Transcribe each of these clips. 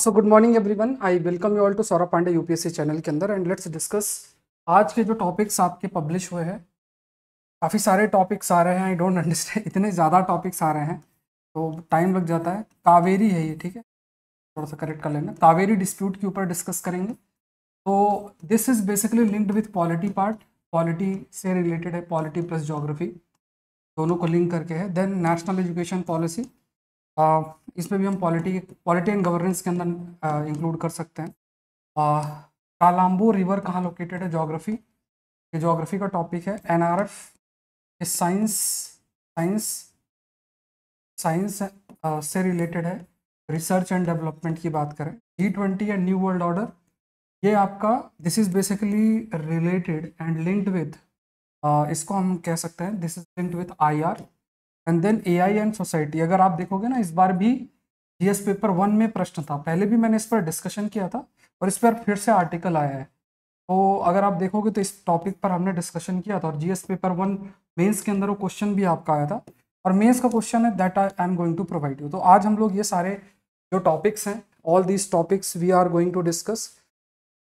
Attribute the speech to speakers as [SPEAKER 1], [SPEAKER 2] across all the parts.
[SPEAKER 1] so good morning everyone I welcome you all to Saurabh Pandey C channel के अंदर and let's discuss आज के जो टॉपिक्स आपके पब्लिश हुए हैं
[SPEAKER 2] काफ़ी सारे टॉपिक्स आ रहे हैं आई डोंट अंडरस्टैंड इतने ज़्यादा टॉपिक्स आ रहे हैं तो टाइम लग जाता है कावेरी है ये ठीक है थोड़ा सा करेक्ट कर लेना कावेरी डिस्प्यूट के ऊपर डिस्कस करेंगे तो this is basically linked with polity part polity से रिलेटेड है पॉलिटी प्लस जोग्राफी दोनों को लिंक करके है देन नेशनल एजुकेशन पॉलिसी इसमें भी हम पॉलिटी पॉलिटी एंड गवर्नेंस के अंदर इंक्लूड कर सकते हैं कालाम्बू रिवर कहाँ लोकेटेड है जोग्राफी ये जोग्राफी का टॉपिक है N R F science science science से रिलेटेड है रिसर्च एंड डेवलपमेंट की बात करें G twenty and new world order ये आपका this is basically related and linked with इसको हम कह सकते हैं this is linked with I R and then A I and society अगर आप देखोगे ना इस बार भी जीएस पेपर वन में प्रश्न था पहले भी मैंने इस पर डिस्कशन किया था और इस पर फिर से आर्टिकल आया है तो अगर आप देखोगे तो इस टॉपिक पर हमने डिस्कशन किया था और जीएस पेपर वन मेंस के अंदर वो क्वेश्चन भी आपका आया था और मेंस का क्वेश्चन है that I am going to provide you तो आज हम लोग ये सारे जो टॉपिक्स हैं all these topics we are going to discuss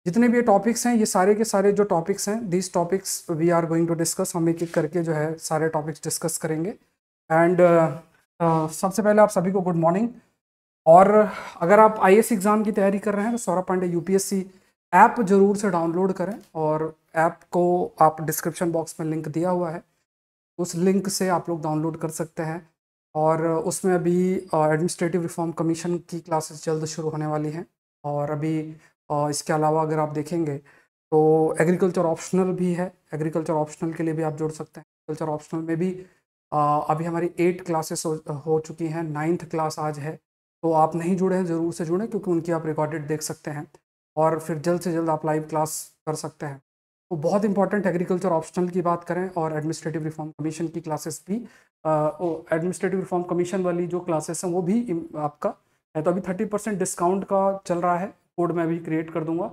[SPEAKER 2] जितने भी ये टॉपिक्स हैं ये सारे के सारे जो टॉपिक्स हैं these topics we are going to discuss हम एक एक करके जो है सारे टॉपिक्स डिस्कस करेंगे एंड uh, uh, सबसे पहले आप सभी को गुड मॉर्निंग और अगर आप आई एग्ज़ाम की तैयारी कर रहे हैं तो सौरभ पांडे यू ऐप जरूर से डाउनलोड करें और ऐप को आप डिस्क्रिप्शन बॉक्स में लिंक दिया हुआ है उस लिंक से आप लोग डाउनलोड कर सकते हैं और उसमें अभी एडमिनिस्ट्रेटिव रिफॉर्म कमीशन की क्लासेस जल्द शुरू होने वाली हैं और अभी uh, इसके अलावा अगर आप देखेंगे तो एग्रीकल्चर ऑप्शनल भी है एग्रीकल्चर ऑप्शनल के लिए भी आप जोड़ सकते हैं एग्रीकल्चर ऑप्शनल में भी अभी हमारी एट क्लासेस हो, हो चुकी हैं नाइन्थ क्लास आज है तो आप नहीं जुड़े हैं ज़रूर से जुड़ें क्योंकि उनकी आप रिकॉर्डेड देख सकते हैं और फिर जल्द से जल्द आप लाइव क्लास कर सकते हैं तो बहुत इंपॉर्टेंट एग्रीकल्चर ऑप्शनल की बात करें और एडमिनिस्ट्रेटिव रिफॉर्म कमीशन की क्लासेस भी एडमिनिस्ट्रेटिव रिफॉर्म कमीशन वाली जो क्लासेस हैं वो भी आपका है तो अभी थर्टी परसेंट डिस्काउंट का चल रहा है कोड मैं अभी क्रिएट कर दूंगा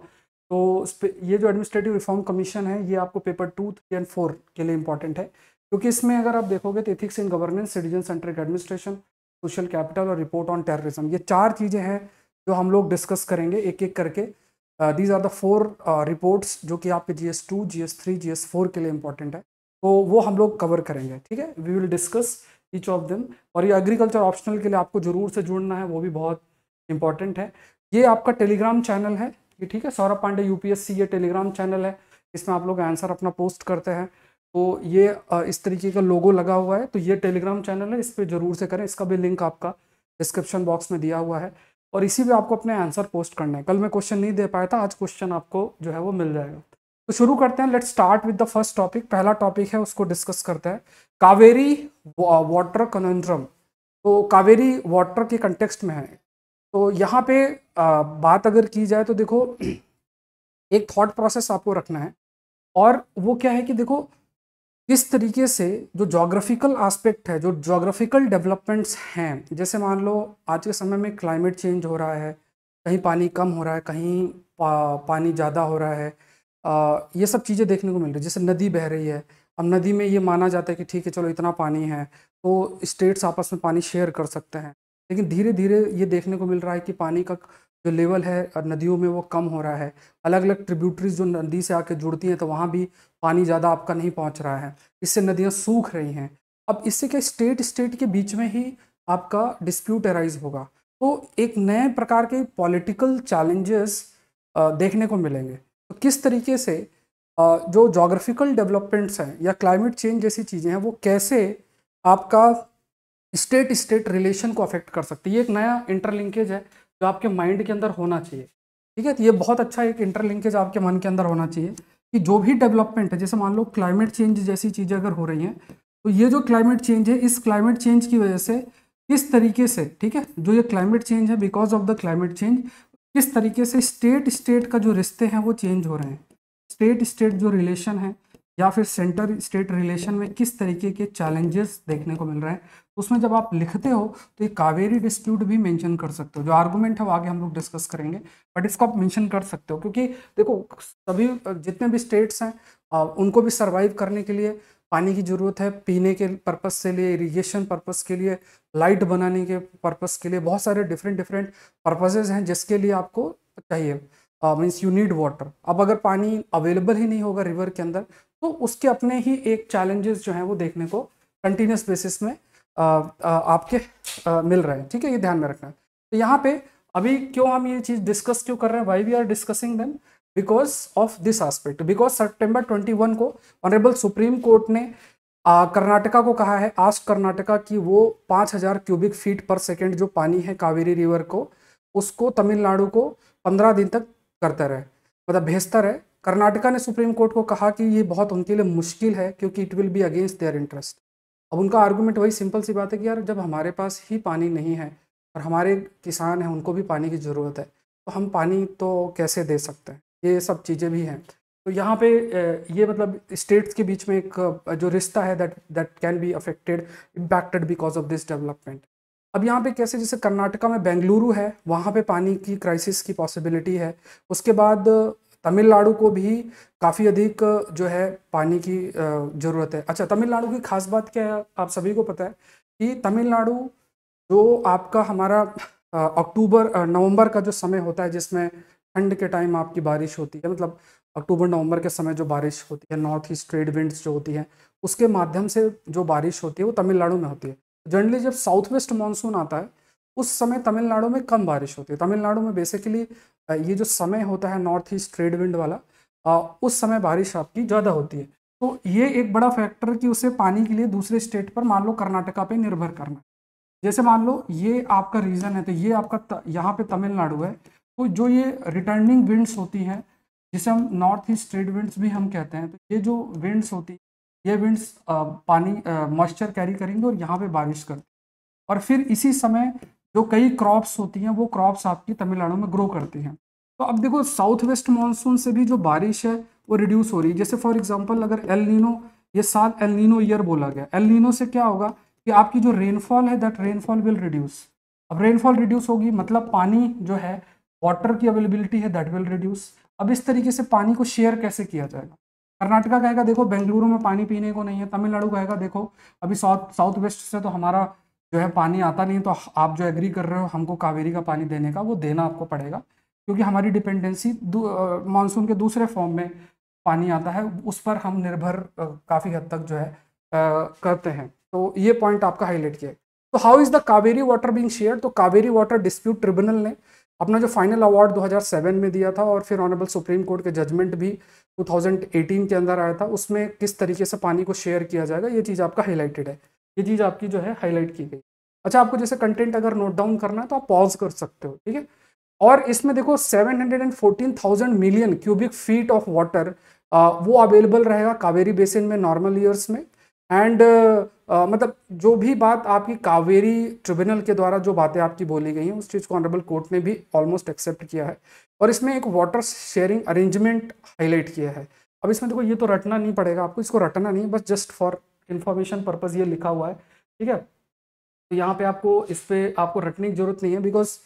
[SPEAKER 2] तो ये जो एडमिनिस्ट्रेटिव रिफॉर्म कमीशन है ये आपको paper two three and four के लिए इंपॉर्टेंट है क्योंकि इसमें अगर आप देखोगे तो ethics in governance citizen centric administration social capital और रिपोर्ट ऑन टेररिज्म ये चार चीज़ें हैं जो हम लोग डिस्कस करेंगे एक एक करके these are the four reports जो कि आपके G S two G S three G S four के लिए इंपॉर्टेंट है तो वो हम लोग कवर करेंगे ठीक है we will discuss each of them और ये एग्रीकल्चर ऑप्शनल के लिए आपको ज़रूर से जुड़ना है वो भी बहुत इंपॉर्टेंट है ये आपका टेलीग्राम चैनल है ये ठीक है सौरभ पांडे सी ये टेलीग्राम चैनल है इसमें आप लोग आंसर अपना पोस्ट करते हैं तो ये इस तरीके का लोगो लगा हुआ है तो ये टेलीग्राम चैनल है इस पर ज़रूर से करें इसका भी लिंक आपका डिस्क्रिप्शन बॉक्स में दिया हुआ है और इसी पर आपको अपने आंसर पोस्ट करना है कल मैं क्वेश्चन नहीं दे पाया था आज क्वेश्चन आपको जो है वो मिल जाएगा तो शुरू करते हैं let start with the first topic पहला टॉपिक है उसको डिस्कस करते हैं कावेरी वाटर कनंड्रम तो कावेरी वाटर के कंटेक्स्ट में है तो यहाँ पे आ, बात अगर की जाए तो देखो एक थॉट प्रोसेस आपको रखना है और वो क्या है कि देखो इस तरीके से जो जोग्राफिकल आस्पेक्ट है जो जोग्राफिकल डेवलपमेंट्स हैं जैसे मान लो आज के समय में क्लाइमेट चेंज हो रहा है कहीं पानी कम हो रहा है कहीं पा, पानी ज़्यादा हो रहा है आ, ये सब चीज़ें देखने को मिल रही है जैसे नदी बह रही है अब नदी में ये माना जाता है कि ठीक है चलो इतना पानी है तो स्टेट्स आपस में पानी शेयर कर सकते हैं लेकिन धीरे धीरे ये देखने को मिल रहा है कि पानी का जो लेवल है नदियों में वो कम हो रहा है अलग अलग ट्रिब्यूटरीज जो नदी से आके जुड़ती हैं तो वहाँ भी पानी ज़्यादा आपका नहीं पहुँच रहा है इससे नदियाँ सूख रही हैं अब इससे क्या स्टेट स्टेट के बीच में ही आपका डिस्प्यूट अराइज होगा तो एक नए प्रकार के पॉलिटिकल चैलेंजेस देखने को मिलेंगे तो किस तरीके से जो जोग्राफिकल डेवलपमेंट्स हैं या क्लाइमेट चेंज जैसी चीज़ें हैं वो कैसे आपका स्टेट स्टेट रिलेशन को अफेक्ट कर सकती है ये एक नया इंटरलिंकेज है जो आपके माइंड के अंदर होना चाहिए ठीक है तो ये बहुत अच्छा एक इंटरलिंकेज आपके मन के अंदर होना चाहिए कि जो भी डेवलपमेंट है जैसे मान लो क्लाइमेट चेंज जैसी चीज़ें अगर हो रही हैं तो ये जो क्लाइमेट चेंज है इस क्लाइमेट चेंज की वजह से किस तरीके से ठीक है जो ये क्लाइमेट चेंज है because of the climate change किस तरीके से स्टेट स्टेट का जो रिश्ते हैं वो चेंज हो रहे हैं स्टेट स्टेट जो रिलेशन है या फिर सेंटर स्टेट रिलेशन में किस तरीके के चैलेंजेस देखने को मिल रहे हैं उसमें जब आप लिखते हो तो ये कावेरी डिस्प्यूट भी मेंशन कर सकते हो जो आर्गूमेंट है वो आगे हम लोग डिस्कस करेंगे बट इसको आप मेंशन कर सकते हो क्योंकि देखो सभी जितने भी स्टेट्स हैं उनको भी सर्वाइव करने के लिए पानी की ज़रूरत है पीने के पर्पस से लिए इरीगेशन पर्पज़ के लिए लाइट बनाने के पर्पज़ के लिए बहुत सारे डिफरेंट डिफरेंट पर्पजेज हैं जिसके लिए आपको चाहिए मीन्स यू नीड वाटर अब अगर पानी अवेलेबल ही नहीं होगा रिवर के अंदर तो उसके अपने ही एक चैलेंजेस जो हैं वो देखने को कंटिन्यूस बेसिस में आपके मिल रहे हैं ठीक है ये ध्यान में रखना है तो यहाँ पे अभी क्यों हम ये चीज़ डिस्कस क्यों कर रहे हैं why we are discussing then because of this aspect because twenty one को ऑनरेबल सुप्रीम कोर्ट ने कर्नाटका को कहा है आस्क कर्नाटका कि वो पाँच हजार क्यूबिक फीट पर सेकेंड जो पानी है कावेरी रिवर को उसको तमिलनाडु को पंद्रह दिन तक करता रहे मतलब भेजता रहे कर्नाटका ने सुप्रीम कोर्ट को कहा कि ये बहुत उनके लिए मुश्किल है क्योंकि it will be against their interest अब उनका आर्गूमेंट वही सिंपल सी बात है कि यार जब हमारे पास ही पानी नहीं है और हमारे किसान हैं उनको भी पानी की ज़रूरत है तो हम पानी तो कैसे दे सकते हैं ये सब चीज़ें भी हैं तो यहाँ पे ये मतलब स्टेट्स के बीच में एक जो रिश्ता है that that can be affected impacted because of this development अब यहाँ पे कैसे जैसे कर्नाटका में बेंगलुरु है वहाँ पे पानी की क्राइसिस की पॉसिबिलिटी है उसके बाद तमिलनाडु को भी काफ़ी अधिक जो है पानी की ज़रूरत है अच्छा तमिलनाडु की खास बात क्या है आप सभी को पता है कि तमिलनाडु जो आपका हमारा अक्टूबर नवंबर का जो समय होता है जिसमें ठंड के टाइम आपकी बारिश होती है मतलब अक्टूबर नवंबर के समय जो बारिश होती है नॉर्थ ईस्ट ट्रेड विंड्स जो होती हैं उसके माध्यम से जो बारिश होती है वो तमिलनाडु में होती है जनरली जब साउथ वेस्ट मानसून आता है उस समय तमिलनाडु में कम बारिश होती है तमिलनाडु में बेसिकली ये जो समय होता है नॉर्थ ईस्ट ट्रेड विंड वाला उस समय बारिश आपकी ज़्यादा होती है तो ये एक बड़ा फैक्टर कि उसे पानी के लिए दूसरे स्टेट पर मान लो कर्नाटका पे निर्भर करना जैसे मान लो ये आपका रीजन है तो ये आपका यहाँ पे तमिलनाडु है तो जो ये रिटर्निंग विंड्स होती हैं जिसे हम नॉर्थ ईस्ट ट्रेड विंड्स भी हम कहते हैं तो ये जो विंड्स होती ये विंड्स पानी मॉइस्चर कैरी करेंगे और यहाँ पर बारिश करते और फिर इसी समय जो कई क्रॉप्स होती हैं वो क्रॉप्स आपकी तमिलनाडु में ग्रो करती हैं तो अब देखो साउथ वेस्ट मानसून से भी जो बारिश है वो रिड्यूस हो रही है जैसे फॉर एग्जाम्पल अगर एल नीनो ये साल एल नीनो ईयर बोला गया एल नीनो से क्या होगा कि आपकी जो रेनफॉल है दैट रेनफॉल विल रिड्यूस अब रेनफॉल रिड्यूस होगी मतलब पानी जो है वाटर की अवेलेबिलिटी है दैट विल रिड्यूस अब इस तरीके से पानी को शेयर कैसे किया जाएगा कर्नाटका कहेगा देखो बेंगलुरु में पानी पीने को नहीं है तमिलनाडु कहेगा देखो अभी साउथ साउथ वेस्ट से तो हमारा जो है पानी आता नहीं तो आप जो एग्री कर रहे हो हमको कावेरी का पानी देने का वो देना आपको पड़ेगा क्योंकि हमारी डिपेंडेंसी मानसून के दूसरे फॉर्म में पानी आता है उस पर हम निर्भर काफ़ी हद तक जो है आ, करते हैं तो ये पॉइंट आपका हाईलाइट किया तो how is the Kaveri water being share तो कावेरी वाटर डिस्प्यूट ट्रिब्यूनल ने अपना जो फाइनल अवार्ड 2007 में दिया था और फिर ऑनरेबल सुप्रीम कोर्ट के जजमेंट भी 2018 के अंदर आया था उसमें किस तरीके से पानी को शेयर किया जाएगा ये चीज़ आपका हाईलाइटेड है ये चीज़ आपकी जो है हाईलाइट की गई अच्छा आपको जैसे कंटेंट अगर नोट डाउन करना है तो आप पॉज कर सकते हो ठीक है और इसमें देखो 714,000 million cubic feet of water वो अवेलेबल रहेगा कावेरी बेसिन में नॉर्मल ईयर्स में एंड मतलब जो भी बात आपकी कावेरी ट्रिब्यूनल के द्वारा जो बातें आपकी बोली गई हैं उस चीज़ को ऑनरेबल कोर्ट ने भी ऑलमोस्ट एक्सेप्ट किया है और इसमें एक वाटर शेयरिंग अरेंजमेंट हाईलाइट किया है अब इसमें देखो ये तो रटना नहीं पड़ेगा आपको इसको रटना नहीं है बस जस्ट फॉर इन्फॉर्मेशन पर्पज़ ये लिखा हुआ है ठीक है तो यहाँ पे आपको इस पर आपको रटने की ज़रूरत नहीं है बिकॉज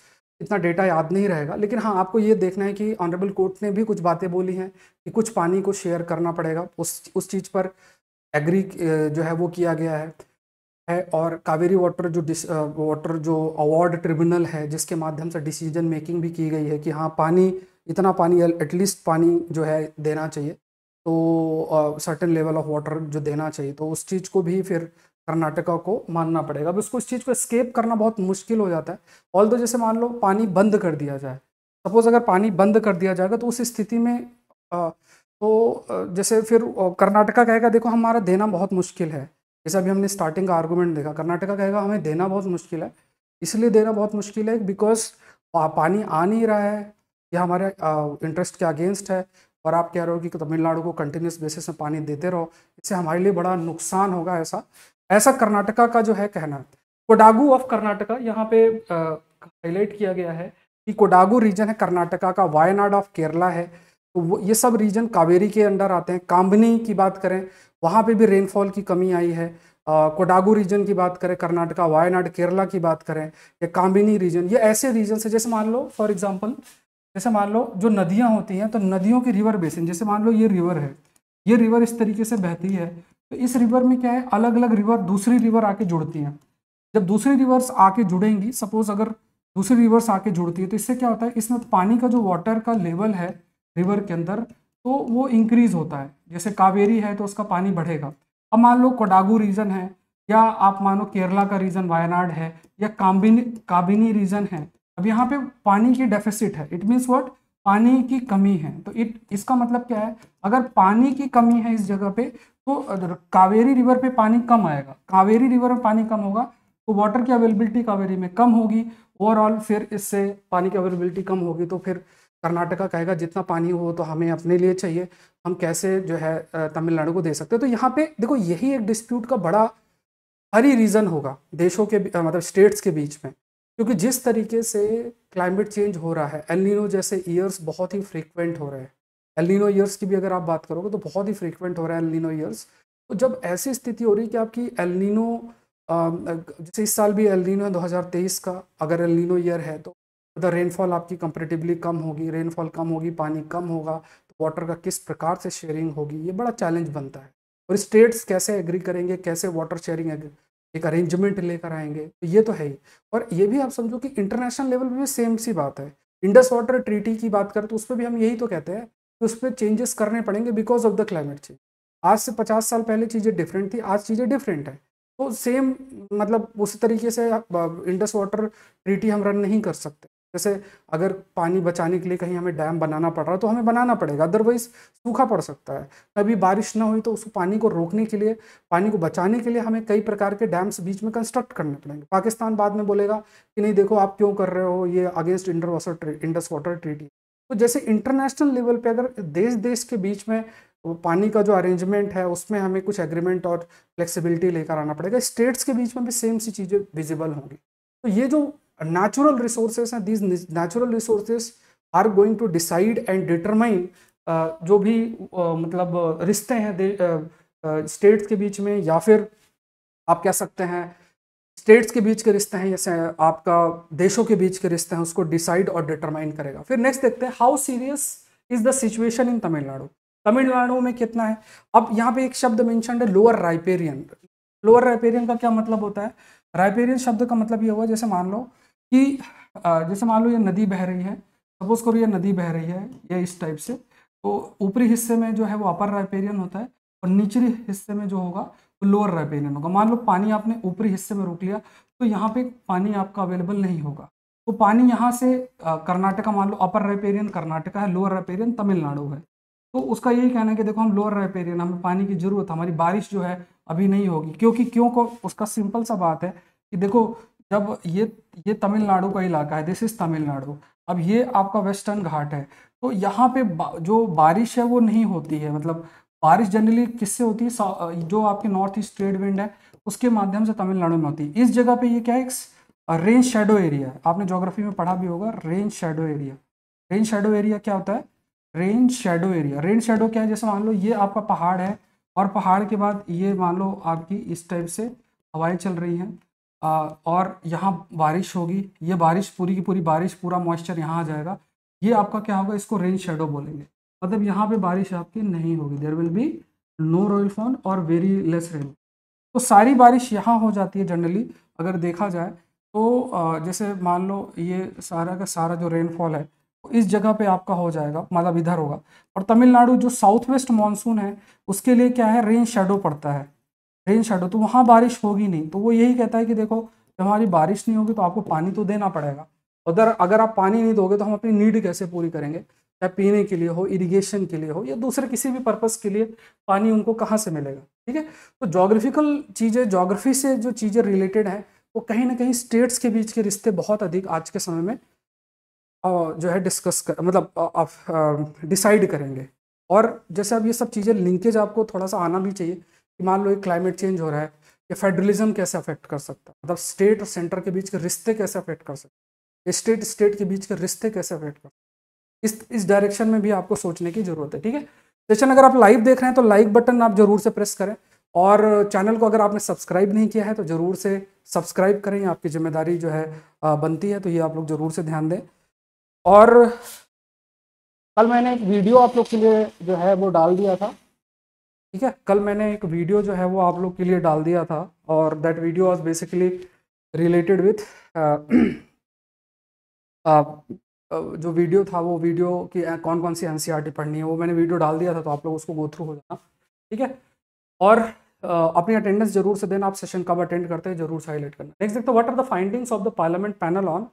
[SPEAKER 2] इतना डेटा याद नहीं रहेगा लेकिन हाँ आपको ये देखना है कि ऑनरेबल कोर्ट ने भी कुछ बातें बोली हैं कि कुछ पानी को शेयर करना पड़ेगा उस उस चीज़ पर एग्री जो है वो किया गया है है और कावेरी वाटर जो डिस वाटर जो अवार्ड ट्रिब्यूनल है जिसके माध्यम से डिसीजन मेकिंग भी की गई है कि हाँ पानी इतना पानी एटलीस्ट पानी जो है देना चाहिए तो सर्टेन लेवल ऑफ वाटर जो देना चाहिए तो उस चीज़ को भी फिर कर्नाटका को मानना पड़ेगा अब इसको इस चीज़ को स्केप करना बहुत मुश्किल हो जाता है ऑल तो जैसे मान लो पानी बंद कर दिया जाए सपोज़ अगर पानी बंद कर दिया जाएगा तो उस स्थिति में आ, तो जैसे फिर कर्नाटका कहेगा देखो हमारा देना बहुत मुश्किल है जैसे अभी हमने स्टार्टिंग का आर्गूमेंट देखा कर्नाटका कहेगा हमें देना बहुत मुश्किल है इसलिए देना बहुत मुश्किल है बिकॉज पानी आ नहीं रहा है या हमारे इंटरेस्ट के अगेंस्ट है और आप कह रहे हो कि तमिलनाडु को कंटिन्यूस बेसिस में पानी देते रहो इससे हमारे लिए बड़ा नुकसान होगा ऐसा ऐसा कर्नाटका का जो है कहना कोडागू ऑफ कर्नाटका यहाँ पे हाईलाइट किया गया है कि कोडागू रीजन है कर्नाटका का वायनाड ऑफ केरला है तो वो ये सब रीजन कावेरी के अंडर आते हैं काम्बनी की बात करें वहाँ पे भी रेनफॉल की कमी आई है कोडागू रीजन की बात करें कर्नाटका वायनाड केरला की बात करें या काम्बिनी रीजन ये ऐसे रीजन है जैसे मान लो फॉर एग्जाम्पल जैसे मान लो जो नदियाँ होती हैं तो नदियों की रिवर बेसिन जैसे मान लो ये रिवर है ये रिवर इस तरीके से बहती है तो इस रिवर में क्या है अलग अलग रिवर दूसरी रिवर आके जुड़ती हैं जब दूसरी रिवर्स आके जुड़ेंगी सपोज अगर दूसरी रिवर्स आके जुड़ती है तो इससे क्या होता है इसमें पानी का जो वाटर का लेवल है रिवर के अंदर तो वो इंक्रीज होता है जैसे कावेरी है तो उसका पानी बढ़ेगा अब मान लो कोडागू रीजन है या आप मानो केरला का रीजन वायनाड है या काम्बिनी काबिनी रीजन है अब यहाँ पे पानी की डेफिसिट है इट मीन्स वॉट पानी की कमी है तो इट इसका मतलब क्या है अगर पानी की कमी है इस जगह पे तो कावेरी रिवर पे पानी कम आएगा कावेरी रिवर में पानी कम होगा तो वाटर की अवेलेबिलिटी कावेरी में कम होगी ओवरऑल फिर इससे पानी की अवेलेबिलिटी कम होगी तो फिर कर्नाटका कहेगा जितना पानी हो तो हमें अपने लिए चाहिए हम कैसे जो है तमिलनाडु को दे सकते हैं तो यहाँ पे देखो यही एक डिस्प्यूट का बड़ा हरी रीज़न होगा देशों के मतलब स्टेट्स के बीच में क्योंकि जिस तरीके से क्लाइमेट चेंज हो रहा है एलिनो जैसे ईयर्स बहुत ही फ्रीक्वेंट हो रहे हैं एलिनो ईयर्स की भी अगर आप बात करोगे तो बहुत ही फ्रीक्वेंट हो रहा है एलिनो ईयर्स तो जब ऐसी स्थिति हो रही है कि आपकी एलिनो जैसे इस साल भी एलिनो है दो का अगर एलिनो ईयर है तो द रेनफॉल आपकी कंपेरेटिवली कम होगी रेनफॉल कम होगी पानी कम होगा तो वाटर का किस प्रकार से शेयरिंग होगी ये बड़ा चैलेंज बनता है और स्टेट्स कैसे एग्री करेंगे कैसे वाटर शेयरिंग एक अरेंजमेंट लेकर आएंगे तो ये तो है ही और ये भी आप समझो कि इंटरनेशनल लेवल पे भी सेम सी बात है इंडस वाटर ट्रीटी की बात करें तो उस पर भी हम यही तो कहते हैं कि उस पर चेंजेस करने पड़ेंगे because of the climate change आज से पचास साल पहले चीज़ें डिफरेंट थी आज चीज़ें डिफरेंट हैं तो सेम मतलब उसी तरीके से इंडस वाटर ट्रीटी हम रन नहीं कर सकते जैसे अगर पानी बचाने के लिए कहीं हमें डैम बनाना पड़ रहा है तो हमें बनाना पड़ेगा अदरवाइज सूखा पड़ सकता है कभी बारिश ना हुई तो उस पानी को रोकने के लिए पानी को बचाने के लिए हमें कई प्रकार के डैम्स बीच में कंस्ट्रक्ट करने पड़ेंगे पाकिस्तान बाद में बोलेगा कि नहीं देखो आप क्यों कर रहे हो ये अगेंस्ट इंडर वाटर इंडस वाटर ट्रीटी तो जैसे इंटरनेशनल लेवल पर अगर देश देश के बीच में पानी का जो अरेंजमेंट है उसमें हमें कुछ एग्रीमेंट और फ्लेक्सिबिलिटी लेकर आना पड़ेगा स्टेट्स के बीच में भी सेम सी चीज़ें विजिबल होंगी तो ये जो natural natural resources and these natural resources are going to decide and determine uh, जो भी uh, मतलब uh, रिश्ते हैं स्टेट्स uh, uh के बीच में या फिर आप कह सकते हैं स्टेट्स के बीच के रिश्ते हैं जैसे आपका देशों के बीच के रिश्ते हैं उसको डिसाइड और डिटरमाइन करेगा फिर नेक्स्ट देखते हैं how serious is the situation in Tamil Nadu Tamil Nadu में कितना है अब यहाँ पे एक शब्द मैंशन है लोअर राइपेरियन लोअर राइपेरियन का क्या मतलब होता है राइपेरियन शब्द का मतलब ये हुआ जैसे मान लो कि जैसे मान लो ये नदी बह रही है सपोज करो ये नदी बह रही है ये इस टाइप से तो ऊपरी हिस्से में जो है वो अपर रायपेरियन होता है और निचले हिस्से में जो होगा वो लोअर रायपेरियन होगा मान लो पानी आपने ऊपरी हिस्से में रोक लिया तो यहाँ पे पानी आपका अवेलेबल नहीं होगा तो पानी यहाँ से कर्नाटका मान लो अपर रायपेरियन कर्नाटका है लोअर रायपेरियन तमिलनाडु है तो उसका यही कहना है कि देखो हम लोअर रायपेरियन हमें पानी की जरूरत हमारी बारिश जो है अभी नहीं होगी क्योंकि क्यों को उसका सिंपल सा बात है कि देखो जब ये ये तमिलनाडु का इलाका है दिस इज़ तमिलनाडु अब ये आपका वेस्टर्न घाट है तो यहाँ पे बा, जो बारिश है वो नहीं होती है मतलब बारिश जनरली किससे होती है जो आपके नॉर्थ ईस्ट ट्रेड विंड है उसके माध्यम से तमिलनाडु में होती है इस जगह पे ये क्या है एक रेन शेडो एरिया आपने जोग्राफी में पढ़ा भी होगा rain shadow area rain shadow area क्या होता है rain shadow area rain shadow क्या है जैसे मान लो ये आपका पहाड़ है और पहाड़ के बाद ये मान लो आपकी इस टाइप से हवाएं चल रही हैं और यहाँ बारिश होगी ये बारिश पूरी की पूरी बारिश पूरा मॉइस्चर यहाँ आ जाएगा ये आपका क्या होगा इसको रेन शेडो बोलेंगे मतलब यहाँ पे बारिश आपकी नहीं होगी there will be no rainfall और वेरी लेस रेन तो सारी बारिश यहाँ हो जाती है जनरली अगर देखा जाए तो जैसे मान लो ये सारा का सारा जो रेनफॉल है इस जगह पे आपका हो जाएगा मतलब इधर होगा और तमिलनाडु जो साउथ वेस्ट मानसून है उसके लिए क्या है रेन शेडो पड़ता है रेन शेडो तो वहाँ बारिश होगी नहीं तो वो यही कहता है कि देखो जब हमारी बारिश नहीं होगी तो आपको पानी तो देना पड़ेगा उधर अगर आप पानी नहीं दोगे तो हम अपनी नीड कैसे पूरी करेंगे चाहे पीने के लिए हो इरिगेशन के लिए हो या दूसरे किसी भी पर्पज़ के लिए पानी उनको कहाँ से मिलेगा ठीक है तो जोग्राफिकल चीज़ें जोग्राफी से जो चीज़ें रिलेटेड हैं वो कहीं ना कहीं स्टेट्स के बीच के रिश्ते बहुत अधिक आज के समय में जो है डिस्कस कर मतलब आप डिसाइड करेंगे और जैसे अब ये सब चीज़ें लिंकेज आपको थोड़ा सा आना भी चाहिए मान लो ये क्लाइमेट चेंज हो रहा है या फेडरलिज्म कैसे अफेक्ट कर सकता है मतलब स्टेट और सेंटर के बीच के रिश्ते कैसे अफेक्ट कर सकते स्टेट स्टेट के बीच के रिश्ते कैसे अफेक्ट कर इस इस डायरेक्शन में भी आपको सोचने की ज़रूरत है ठीक है सेशन अगर आप लाइव देख रहे हैं तो लाइक बटन आप जरूर से प्रेस करें और चैनल को अगर आपने सब्सक्राइब नहीं किया है तो ज़रूर से सब्सक्राइब करें आपकी जिम्मेदारी जो है बनती है तो ये आप लोग ज़रूर से ध्यान दें और कल मैंने एक वीडियो आप लोग के लिए जो है वो डाल दिया था ठीक है कल मैंने एक वीडियो जो है वो आप लोग के लिए डाल दिया था और that video was basically related with जो वीडियो था वो वीडियो की uh, कौन कौन सी एन e पढ़नी है वो मैंने वीडियो डाल दिया था तो आप लोग उसको गो थ्रू हो जाना ठीक है
[SPEAKER 1] और आ, uh,
[SPEAKER 2] अपनी अटेंडेंस जरूर से देना आप सेशन कब अटेंड करते हैं जरूर से हाईलाइट करना नेक्स्ट देखते what are the findings of the parliament panel on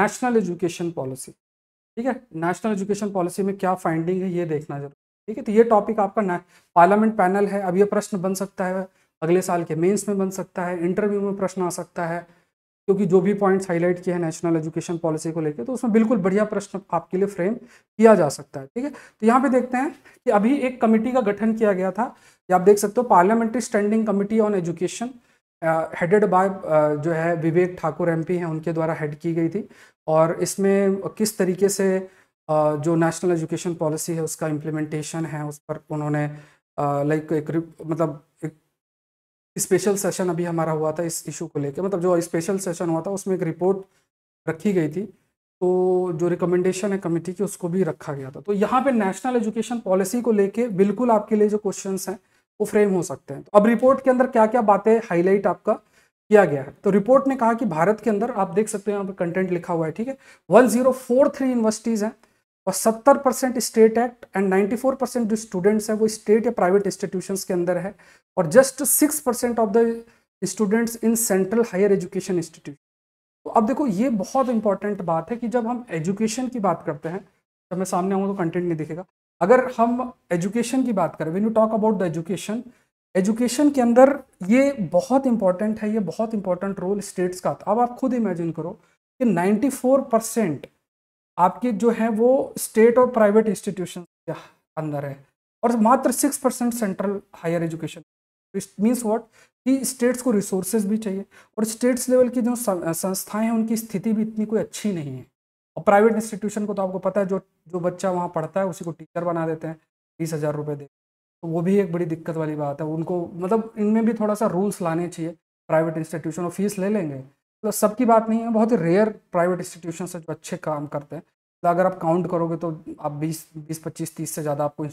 [SPEAKER 2] national education policy ठीक है नेशनल एजुकेशन पॉलिसी में क्या फाइंडिंग है ये देखना जरूर ठीक है तो ये टॉपिक आपका ना पार्लियामेंट पैनल है अब ये प्रश्न बन सकता है अगले साल के मेंस में बन सकता है इंटरव्यू में प्रश्न आ सकता है क्योंकि जो भी पॉइंट्स हाईलाइट किए हैं नेशनल एजुकेशन पॉलिसी को लेकर तो उसमें बिल्कुल बढ़िया प्रश्न आपके लिए फ्रेम किया जा सकता है ठीक है तो यहाँ पे देखते हैं कि अभी एक कमेटी का गठन किया गया था ये आप देख सकते हो parliamentary standing committee on education headed by जो है विवेक ठाकुर एमपी हैं उनके द्वारा हेड की गई थी और इसमें किस तरीके से जो नेशनल एजुकेशन पॉलिसी है उसका इम्प्लीमेंटेशन है उस पर उन्होंने लाइक एक मतलब एक स्पेशल सेशन अभी हमारा हुआ था इस इशू को लेकर मतलब जो स्पेशल सेशन हुआ था उसमें एक रिपोर्ट रखी गई थी तो जो रिकमेंडेशन है कमेटी की उसको भी रखा गया था तो यहाँ पे नेशनल एजुकेशन पॉलिसी को लेके बिल्कुल आपके लिए जो क्वेश्चंस हैं वो फ्रेम हो सकते हैं तो अब रिपोर्ट के अंदर क्या क्या बातें हाईलाइट आपका किया गया है तो रिपोर्ट ने कहा कि भारत के अंदर आप देख सकते हो यहाँ पर कंटेंट लिखा हुआ है ठीक है one zero four three universities हैं और 70 percent state act and 94 percent जो स्टूडेंट्स हैं वो स्टेट या प्राइवेट इंस्टीट्यूशंस के अंदर है और just six percent of the students in central higher education institute तो अब देखो ये बहुत इंपॉर्टेंट बात है कि जब हम एजुकेशन की बात करते हैं जब मैं सामने आऊँगा तो कंटेंट नहीं दिखेगा अगर हम एजुकेशन की बात करें when you talk about the education education के अंदर ये बहुत इंपॉर्टेंट है ये बहुत इंपॉर्टेंट रोल स्टेट्स का था अब आप खुद इमेजिन करो कि नाइन्टी परसेंट आपकी जो है वो स्टेट और प्राइवेट इंस्टीट्यूशन के अंदर है और मात्र six percent central higher education means what कि स्टेट्स को रिसोर्सेज भी चाहिए और स्टेट्स लेवल की जो संस्थाएं हैं उनकी स्थिति भी इतनी कोई अच्छी नहीं है और प्राइवेट इंस्टीट्यूशन को तो आपको पता है जो जो बच्चा वहाँ पढ़ता है उसी को टीचर बना देते हैं बीस हज़ार रुपये दे तो वो भी एक बड़ी दिक्कत वाली बात है उनको मतलब इनमें भी थोड़ा सा रूल्स लाने चाहिए प्राइवेट इंस्टीट्यूशन और फीस ले लेंगे मतलब सबकी बात नहीं है बहुत ही रेयर प्राइवेट इंस्टीट्यूशन है जो अच्छे काम करते हैं तो अगर आप काउंट करोगे तो आप बीस बीस पच्चीस तीस से ज़्यादा आपको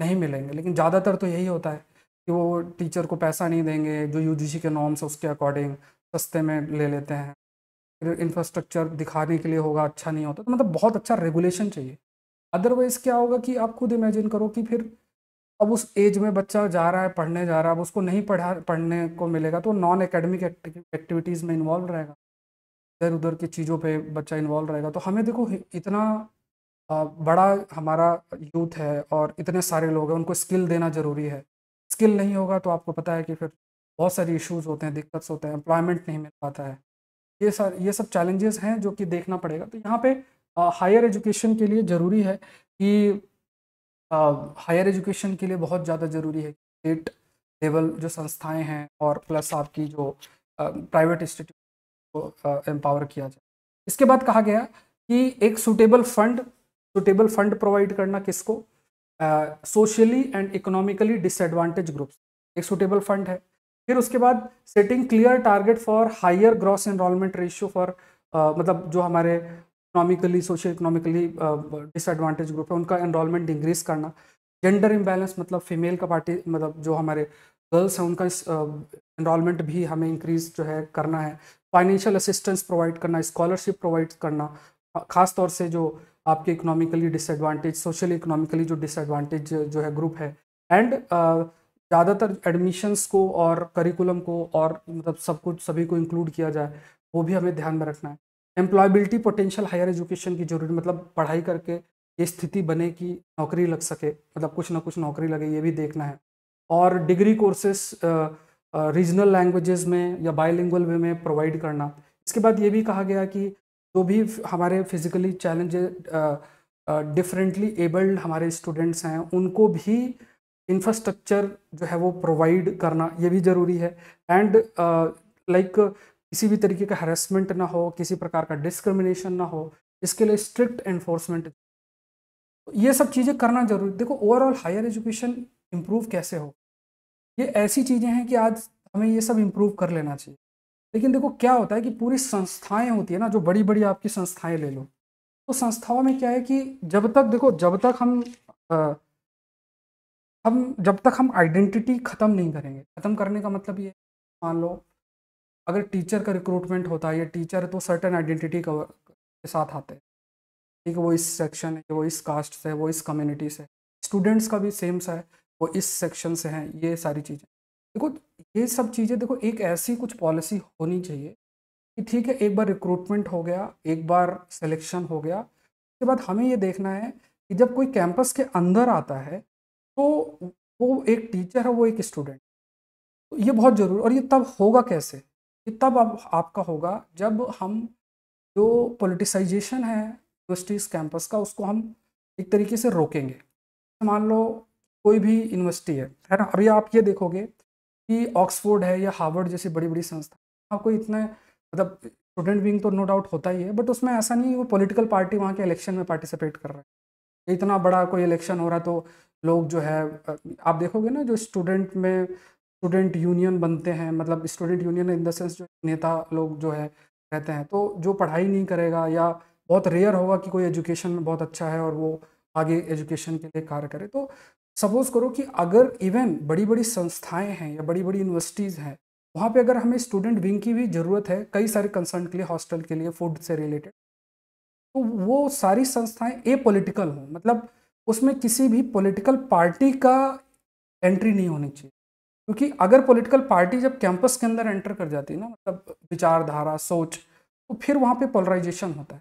[SPEAKER 2] नहीं मिलेंगे लेकिन ज़्यादातर तो यही होता है कि वो टीचर को पैसा नहीं देंगे जो यू के नॉर्म्स है उसके अकॉर्डिंग सस्ते में ले लेते हैं फिर इंफ्रास्ट्रक्चर दिखाने के लिए होगा अच्छा नहीं होता तो मतलब बहुत अच्छा रेगुलेशन चाहिए अदरवाइज़ क्या होगा कि आप खुद इमेजिन करो कि फिर अब उस एज में बच्चा जा रहा है पढ़ने जा रहा है अब उसको नहीं पढ़ा पढ़ने को मिलेगा तो नॉन एकेडमिक एक्टिविटीज़ में इन्वॉल्व रहेगा इधर उधर की चीज़ों पे बच्चा इन्वॉल्व रहेगा तो हमें देखो इतना बड़ा हमारा यूथ है और इतने सारे लोग हैं उनको स्किल देना ज़रूरी है स्किल नहीं होगा तो आपको पता है कि फिर बहुत सारे इश्यूज होते हैं दिक्कत होते हैं एम्प्लॉयमेंट नहीं मिल पाता है ये सर ये सब चैलेंजेस हैं जो कि देखना पड़ेगा तो यहाँ पे हायर एजुकेशन के लिए ज़रूरी है कि हायर एजुकेशन के लिए बहुत ज़्यादा ज़रूरी है स्टेट लेवल जो संस्थाएं हैं और प्लस आपकी जो प्राइवेट इंस्टीट्यूट को एम्पावर किया जाए इसके बाद कहा गया कि एक suitable fund suitable fund provide करना किसको socially and economically disadvantage groups एक सुटेबल फंड है फिर उसके बाद setting clear target for higher gross enrolment ratio for मतलब जो हमारे economically socio economically disadvantage group है उनका एनरोलमेंट इंक्रीज करना जेंडर इम्बैलेंस मतलब फीमेल का पार्टी मतलब जो हमारे गर्ल्स हैं उनका इनरोलमेंट uh, भी हमें इंक्रीज जो है करना है फाइनेंशियल असिस्टेंस प्रोवाइड करना स्कॉलरशिप प्रोवाइड करना खास तौर से जो आपके इकोनॉमिकली डिसएडवांटेज सोशली इकोनॉमिकली जो डिसएडवांटेज जो है ग्रुप है एंड uh, ज़्यादातर एडमिशंस को और करिकुलम को और मतलब सब कुछ सभी को इंक्लूड किया जाए वो भी हमें ध्यान में रखना है एम्प्लॉयबिलिटी पोटेंशियल हायर एजुकेशन की जरूरत मतलब पढ़ाई करके ये स्थिति बने कि नौकरी लग सके मतलब कुछ ना कुछ नौकरी लगे ये भी देखना है और डिग्री कोर्सेस रीजनल लैंग्वेजेस में या बायोलिंगल वे में प्रोवाइड करना इसके बाद ये भी कहा गया कि जो भी हमारे फिजिकली चैलेंज डिफरेंटली एबल्ड हमारे स्टूडेंट्स हैं उनको भी इंफ्रास्ट्रक्चर जो है वो प्रोवाइड करना ये भी ज़रूरी है एंड लाइक uh, like, किसी भी तरीके का हरेसमेंट ना हो किसी प्रकार का डिस्क्रिमिनेशन ना हो इसके लिए स्ट्रिक्ट एनफोर्समेंट ये सब चीज़ें करना जरूरी देखो ओवरऑल हायर एजुकेशन इम्प्रूव कैसे हो ये ऐसी चीज़ें हैं कि आज हमें ये सब इम्प्रूव कर लेना चाहिए लेकिन देखो क्या होता है कि पूरी संस्थाएं होती है ना जो बड़ी बड़ी आपकी संस्थाएं ले लो तो संस्थाओं में क्या है कि जब तक देखो जब तक हम आ, हम जब तक हम आइडेंटिटी ख़त्म नहीं करेंगे ख़त्म करने का मतलब ये मान लो अगर टीचर का रिक्रूटमेंट होता है या टीचर है तो सर्टन आइडेंटिटी के साथ आते हैं ठीक है वो इस सेक्शन है वो इस कास्ट से है वो इस कम्युनिटी से स्टूडेंट्स का भी सेम सा है वो इस सेक्शन से हैं ये सारी चीज़ें देखो ये सब चीज़ें देखो एक ऐसी कुछ पॉलिसी होनी चाहिए कि ठीक है एक बार रिक्रूटमेंट हो गया एक बार सिलेक्शन हो गया उसके बाद हमें ये देखना है कि जब कोई कैंपस के अंदर आता है तो वो एक टीचर है वो एक स्टूडेंट तो ये बहुत ज़रूरी और ये तब होगा कैसे ये तब अब आपका होगा जब हम जो पोलिटिसाइजेशन है यूनिवर्सिटीज़ कैंपस का उसको हम एक तरीके से रोकेंगे मान लो कोई भी यूनिवर्सिटी है है ना अभी आप ये देखोगे कि ऑक्सफोर्ड है या हार्वर्ड जैसी बड़ी बड़ी संस्था वहाँ कोई इतने मतलब स्टूडेंट विंग तो नो डाउट होता ही है बट उसमें ऐसा नहीं है वो पॉलिटिकल पार्टी वहाँ के इलेक्शन में पार्टिसिपेट कर रहा है इतना बड़ा कोई इलेक्शन हो रहा तो लोग जो है आप देखोगे ना जो स्टूडेंट में स्टूडेंट यूनियन बनते हैं मतलब student union in the sense जो नेता लोग जो है रहते हैं तो जो पढ़ाई नहीं करेगा या बहुत रेयर होगा कि कोई एजुकेशन में बहुत अच्छा है और वो आगे एजुकेशन के लिए कार्य करे तो सपोज़ करो कि अगर इवन बड़ी बड़ी संस्थाएं हैं या बड़ी बड़ी यूनिवर्सिटीज़ हैं वहाँ पे अगर हमें स्टूडेंट विंग की भी ज़रूरत है कई सारे कंसर्न के लिए हॉस्टल के लिए फूड से रिलेटेड तो वो सारी संस्थाएं ए पॉलिटिकल हों मतलब उसमें किसी भी पॉलिटिकल पार्टी का एंट्री नहीं होनी चाहिए क्योंकि अगर पॉलिटिकल पार्टी जब कैंपस के अंदर एंटर कर जाती है ना मतलब विचारधारा सोच तो फिर वहाँ पे पोलराइजेशन होता है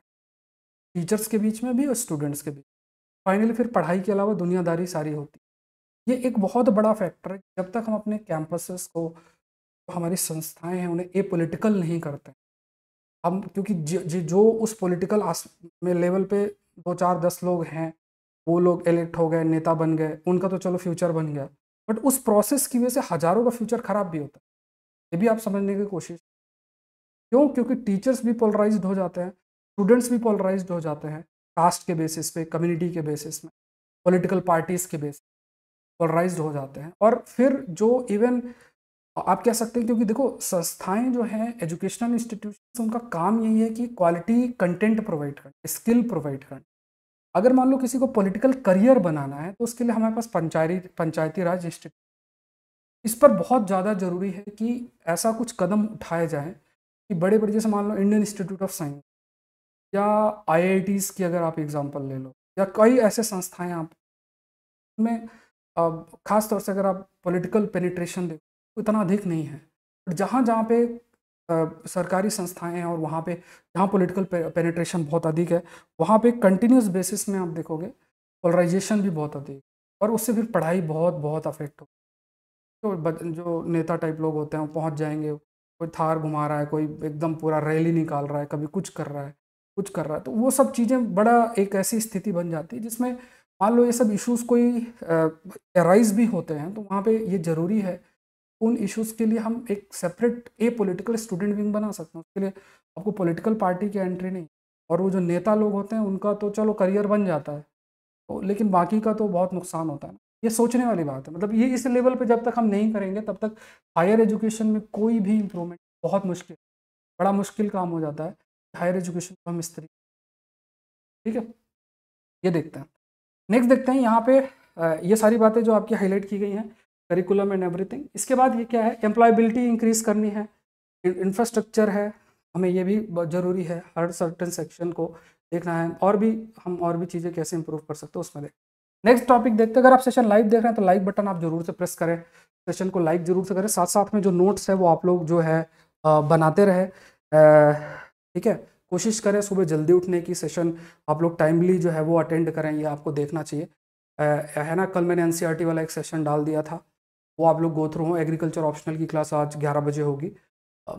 [SPEAKER 2] टीचर्स के बीच में भी और स्टूडेंट्स के बीच फाइनली फिर पढ़ाई के अलावा दुनियादारी सारी होती है ये एक बहुत बड़ा फैक्टर है जब तक हम अपने कैंपसेस को तो हमारी संस्थाएं हैं उन्हें ए पोलिटिकल नहीं करते हम क्योंकि ज, ज, जो उस पोलिटिकल में लेवल पे दो चार दस लोग हैं वो लोग इलेक्ट हो गए नेता बन गए उनका तो चलो फ्यूचर बन गया बट उस प्रोसेस की वजह से हजारों का फ्यूचर खराब भी होता है ये भी आप समझने की कोशिश क्यों क्योंकि टीचर्स भी पोलराइज हो जाते हैं स्टूडेंट्स भी पोलराइज हो जाते हैं कास्ट के बेसिस पे कम्युनिटी के बेसिस में पॉलिटिकल पार्टीज के बेसिस पोलराइज हो जाते हैं और फिर जो इवन आप कह सकते हैं क्योंकि देखो संस्थाएं जो हैं एजुकेशनल इंस्टीट्यूशन उनका काम यही है कि क्वालिटी कंटेंट प्रोवाइड करना स्किल प्रोवाइड करना अगर मान लो किसी को पॉलिटिकल करियर बनाना है तो उसके लिए हमारे पास पंचायती पंचायती राज इंस्टीट्यूट इस पर बहुत ज़्यादा ज़रूरी है कि ऐसा कुछ कदम उठाए जाए कि बड़े बड़े जैसे मान लो इंडियन इंस्टीट्यूट ऑफ साइंस या आई की अगर आप एग्ज़ाम्पल ले लो या कई ऐसे संस्थाएँ आप में ख़ास तौर से अगर आप पॉलिटिकल पेनिट्रेशन देखो तो इतना अधिक नहीं है जहाँ जहाँ पे सरकारी संस्थाएं हैं और वहाँ पे जहाँ पॉलिटिकल पेनेट्रेशन बहुत अधिक है वहाँ पे कंटिन्यूस बेसिस में आप देखोगे पोलराइजेशन भी बहुत अधिक और उससे फिर पढ़ाई बहुत बहुत अफेक्ट हो तो जो नेता टाइप लोग होते हैं वो पहुँच जाएंगे कोई थार घुमा रहा है कोई एकदम पूरा रैली निकाल रहा है कभी कुछ कर रहा है कुछ कर रहा है तो वो सब चीज़ें बड़ा एक ऐसी स्थिति बन जाती है जिसमें मान लो ये सब इश्यूज कोई अराइज भी होते हैं तो वहाँ पे ये ज़रूरी है उन इश्यूज़ के लिए हम एक separate a political student wing बना सकते हैं उसके लिए आपको पॉलिटिकल पार्टी की एंट्री नहीं और वो जो नेता लोग होते हैं उनका तो चलो करियर बन जाता है तो लेकिन बाकी का तो बहुत नुकसान होता है ये सोचने वाली बात है मतलब ये इस लेवल पर जब तक हम नहीं करेंगे तब तक हायर
[SPEAKER 1] एजुकेशन में कोई भी इम्प्रूवमेंट बहुत मुश्किल बड़ा मुश्किल काम हो जाता है हायर एजुकेशन को हम इस तरीके ठीक है ये देखते हैं नेक्स्ट देखते हैं यहाँ पे ये सारी बातें जो आपकी हाईलाइट की गई हैं करिकुलम एंड एवरीथिंग इसके बाद ये क्या है
[SPEAKER 2] एम्प्लॉयबिलिटी इंक्रीज करनी है इंफ्रास्ट्रक्चर है हमें ये भी ज़रूरी है हर सर्टन सेक्शन को देखना है और भी हम और भी चीज़ें कैसे इंप्रूव कर सकते हैं उसमें देख नेक्स्ट टॉपिक देखते हैं अगर आप सेशन लाइव देख रहे हैं तो लाइक बटन आप जरूर से प्रेस करें सेशन को लाइक जरूर से करें साथ साथ में जो नोट्स है वो आप लोग जो है बनाते रहे ठीक है कोशिश करें सुबह जल्दी उठने की सेशन आप लोग टाइमली जो है वो अटेंड करें ये आपको देखना चाहिए है ना कल मैंने एन e वाला एक सेशन डाल दिया था वो आप लोग गो हो एग्रीकल्चर ऑप्शनल की क्लास आज ग्यारह बजे होगी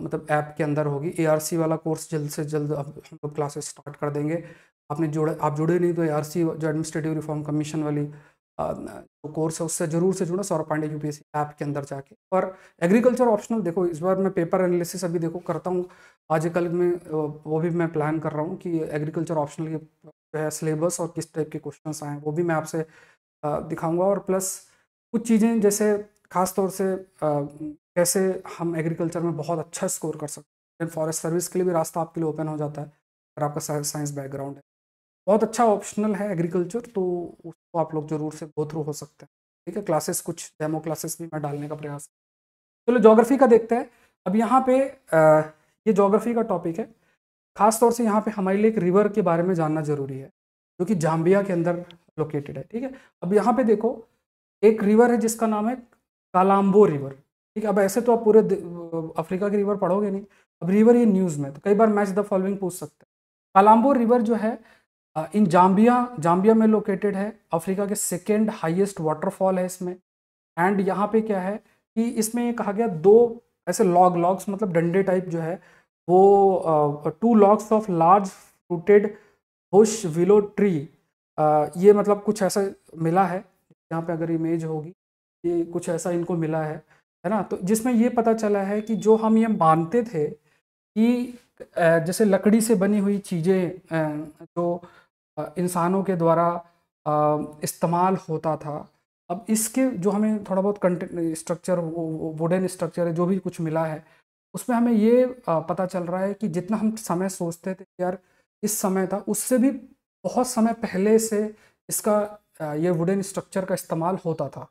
[SPEAKER 2] मतलब ऐप के अंदर होगी ए वाला कोर्स जल्द से जल्द हम लोग क्लासेस स्टार्ट कर देंगे आपने जुड़े आप जुड़े नहीं तो ए जो एडमिनिस्ट्रेटिव रिफॉर्म कमीशन वाली जो कोर्स है उससे जरूर से जुड़ा सौरभ पांडे यूपीएससी ऐप के अंदर जाके और एग्रीकल्चर ऑप्शनल देखो इस बार मैं पेपर एनालिसिस अभी देखो करता हूँ आज कल में वो भी मैं प्लान कर रहा हूँ कि एग्रीकल्चर ऑप्शनल के जो है सिलेबस और किस टाइप के क्वेश्चन आए वो भी मैं आपसे दिखाऊँगा और प्लस कुछ चीज़ें जैसे ख़ास तौर से कैसे हम एग्रीकल्चर में बहुत अच्छा स्कोर कर सकते हैं फॉरेस्ट सर्विस के लिए भी रास्ता आपके लिए ओपन हो जाता है अगर आपका साइंस बैकग्राउंड है बहुत अच्छा ऑप्शनल है एग्रीकल्चर तो उसको आप लोग जरूर से गो थ्रू हो सकते हैं ठीक है क्लासेस कुछ डेमो क्लासेस भी मैं डालने का प्रयास चलो तो जोग्राफी का देखते हैं अब यहाँ पे ये जोग्राफी का टॉपिक है खास तौर से यहाँ पे हमारे लिए एक रिवर के बारे में जानना जरूरी है जो कि जाम्बिया के अंदर लोकेटेड है ठीक है अब यहाँ पे देखो एक रिवर है जिसका नाम है कालाम्बो रिवर ठीक अब ऐसे तो आप पूरे अफ्रीका के रिवर पढ़ोगे नहीं अब रिवर ये न्यूज़ में तो कई बार मैच द फॉलोइंग पूछ सकते हैं कालाम्बो रिवर जो है इन जाम्बिया जाम्बिया में लोकेटेड है अफ्रीका के सेकेंड हाइएस्ट वाटरफॉल है इसमें एंड यहाँ पे क्या है कि इसमें कहा गया दो ऐसे लॉग लॉग्स मतलब डंडे टाइप जो है वो two logs of large fruited bush willow tree ये मतलब कुछ ऐसा मिला है यहाँ पे अगर इमेज होगी ये कुछ ऐसा इनको मिला है है ना तो जिसमें ये पता चला है कि जो हम ये मानते थे कि जैसे लकड़ी से बनी हुई चीज़ें जो इंसानों के द्वारा इस्तेमाल होता था अब इसके जो हमें थोड़ा बहुत स्ट्रक्चर वुडन स्ट्रक्चर जो भी कुछ मिला है उसमें हमें ये पता चल रहा है कि जितना हम समय सोचते थे यार इस समय था उससे भी बहुत समय पहले से इसका ये वुडन स्ट्रक्चर का इस्तेमाल होता था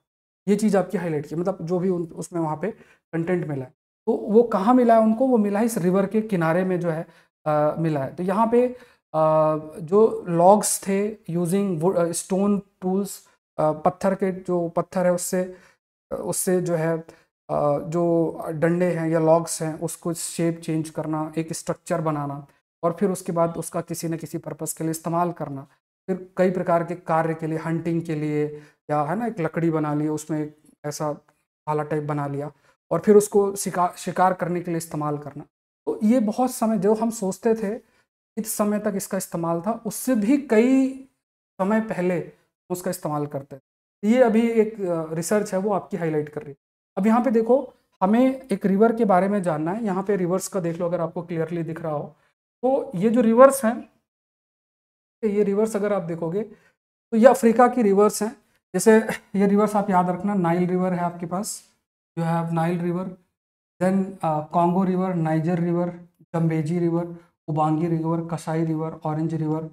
[SPEAKER 2] ये चीज़ आपकी हाईलाइट की मतलब जो भी उन उसमें वहाँ पे कंटेंट मिला है तो वो कहाँ मिला है उनको वो मिला है इस रिवर के किनारे में जो है आ, मिला है तो यहाँ पे आ, जो लॉग्स थे यूजिंग स्टोन टूल्स पत्थर के जो पत्थर है उससे उससे जो है आ, जो डंडे हैं या लॉग्स हैं उसको शेप चेंज करना एक स्ट्रक्चर बनाना और फिर उसके बाद उसका किसी न किसी पर्पज़ के लिए इस्तेमाल करना फिर कई प्रकार के कार्य के लिए हंटिंग के लिए या है ना एक लकड़ी बना ली उसमें एक ऐसा भाला टाइप बना लिया और फिर उसको शिकार शिकार करने के लिए इस्तेमाल करना तो ये बहुत समय जो हम सोचते थे इस समय तक इसका इस्तेमाल था उससे भी कई समय पहले उसका इस्तेमाल करते थे ये अभी एक रिसर्च है वो आपकी हाईलाइट कर रही है अब यहाँ पे देखो हमें एक रिवर के बारे में जानना है यहाँ पे रिवर्स का देख लो अगर आपको क्लियरली दिख रहा हो तो ये जो रिवर्स हैं ये रिवर्स अगर आप देखोगे तो ये अफ्रीका की रिवर्स हैं जैसे ये रिवर्स आप याद रखना नाइल रिवर है आपके पास you have Nile river then Congo river Niger river Zambezi river Ubangi river Kasai river Orange river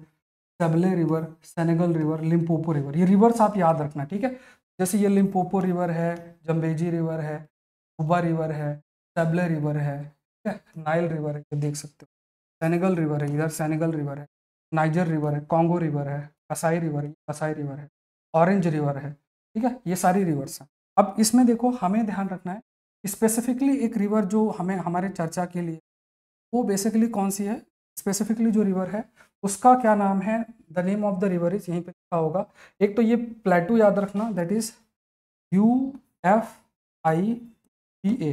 [SPEAKER 2] सेबले river Senegal river Limpopo river ये रिवर्स आप याद रखना ठीक है जैसे ये लिम्पोपो रिवर है जम्बेजी रिवर है उबा रिवर है सेबले रिवर है ठीक है नाइल रिवर है ये देख सकते हो सेनेगल रिवर है इधर सेनेगल रिवर है नाइजर रिवर है कॉन्गो रिवर है कसाई रिवर है कसाई रिवर है ऑरेंज रिवर है ठीक है ये सारी रिवर्स हैं अब इसमें देखो हमें ध्यान रखना है स्पेसिफिकली एक रिवर जो हमें हमारे चर्चा के लिए वो बेसिकली कौन सी है स्पेसिफिकली जो रिवर है उसका क्या नाम है the name of the river is यहीं पे लिखा होगा एक तो ये प्लेटू याद रखना that is U F I P A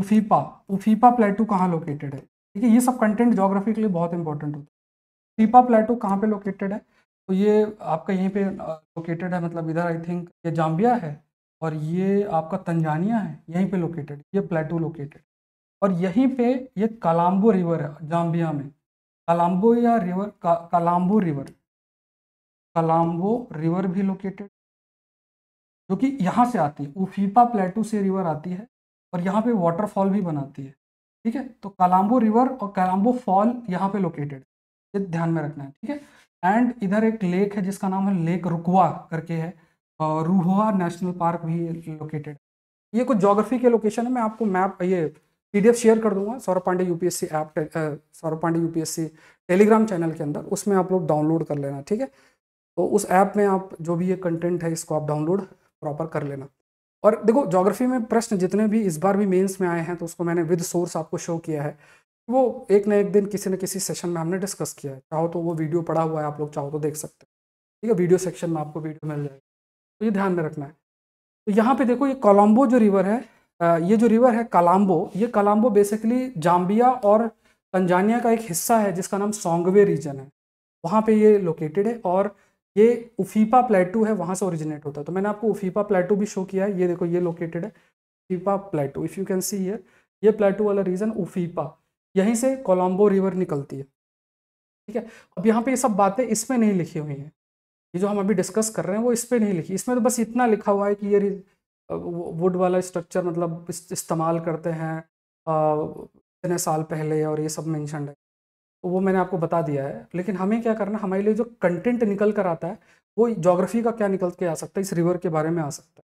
[SPEAKER 2] Ufipa Ufipa plateau कहाँ लोकेटेड है ठीक है ये सब कंटेंट जोग्राफी के लिए बहुत इंपॉर्टेंट होता है टीपा प्लेटो कहाँ पे लोकेटेड है तो ये आपका यहीं पे लोकेटेड है मतलब इधर आई थिंक ये जाम्बिया है और ये आपका तंजानिया है यहीं पे लोकेटेड ये प्लेटो लोकेटेड और यहीं पे ये कालाम्बो रिवर है जाम्बिया में कालाम्बो
[SPEAKER 1] या रिवर का, कालाम्बो रिवर कालाम्बो रिवर भी लोकेटेड जो कि यहाँ से आती है उफीपा प्लेटो से रिवर आती है और यहाँ पे
[SPEAKER 2] वाटरफॉल भी बनाती है ठीक है तो कालाम्बो रिवर और कालाम्बो फॉल यहाँ पे लोकेटेड ये ध्यान में रखना है ठीक है एंड इधर एक लेक है जिसका नाम है लेक रुकवा करके है और रूहवा नेशनल पार्क भी लोकेटेड ये कुछ जोग्राफी के लोकेशन है मैं आपको मैप ये पी शेयर कर दूंगा Saurabh Pandey UPSC app Saurabh Pandey UPSC telegram channel के अंदर उसमें आप लोग डाउनलोड कर लेना ठीक है तो उस ऐप में आप जो भी ये कंटेंट है इसको आप डाउनलोड प्रॉपर कर लेना और देखो जोग्राफी में प्रश्न जितने भी इस बार भी मेंस में आए हैं तो उसको मैंने विद सोर्स आपको शो किया है वो एक ना एक दिन किसी न किसी सेशन में हमने डिस्कस किया है चाहो तो वो वीडियो पड़ा हुआ है आप लोग चाहो तो देख सकते हैं ठीक है वीडियो सेक्शन में आपको वीडियो मिल जाएगा तो ये ध्यान में रखना है तो यहाँ पे देखो ये कोलम्बो जो रिवर है ये जो रिवर है कलाम्बो ये कलाम्बो बेसिकली जाम्बिया और तंजानिया का एक हिस्सा है जिसका नाम सोंगवे रीजन है वहाँ पे ये लोकेटेड है और ये उफीपा प्लेटू है वहाँ से ओरिजिनेट होता है तो मैंने आपको उफीपा प्लेटू भी शो किया है ये देखो ये लोकेटेड है Ufipa plateau if you can see here ये प्लेटू वाला रीजन उफीपा यहीं से कोलम्बो रिवर निकलती है ठीक है अब यहाँ पे ये सब बातें इसमें नहीं लिखी हुई हैं ये जो हम अभी डिस्कस कर रहे हैं वो इस पर नहीं लिखी इसमें तो बस इतना लिखा हुआ है कि ये वुड वाला स्ट्रक्चर मतलब इस, इस्तेमाल करते हैं इतने साल पहले और ये सब मैंशनड है तो वो मैंने आपको बता दिया है लेकिन हमें क्या करना हमारे लिए जो कंटेंट निकल कर आता है वो जोग्राफी का क्या निकल के आ सकता है इस रिवर के बारे में आ सकता है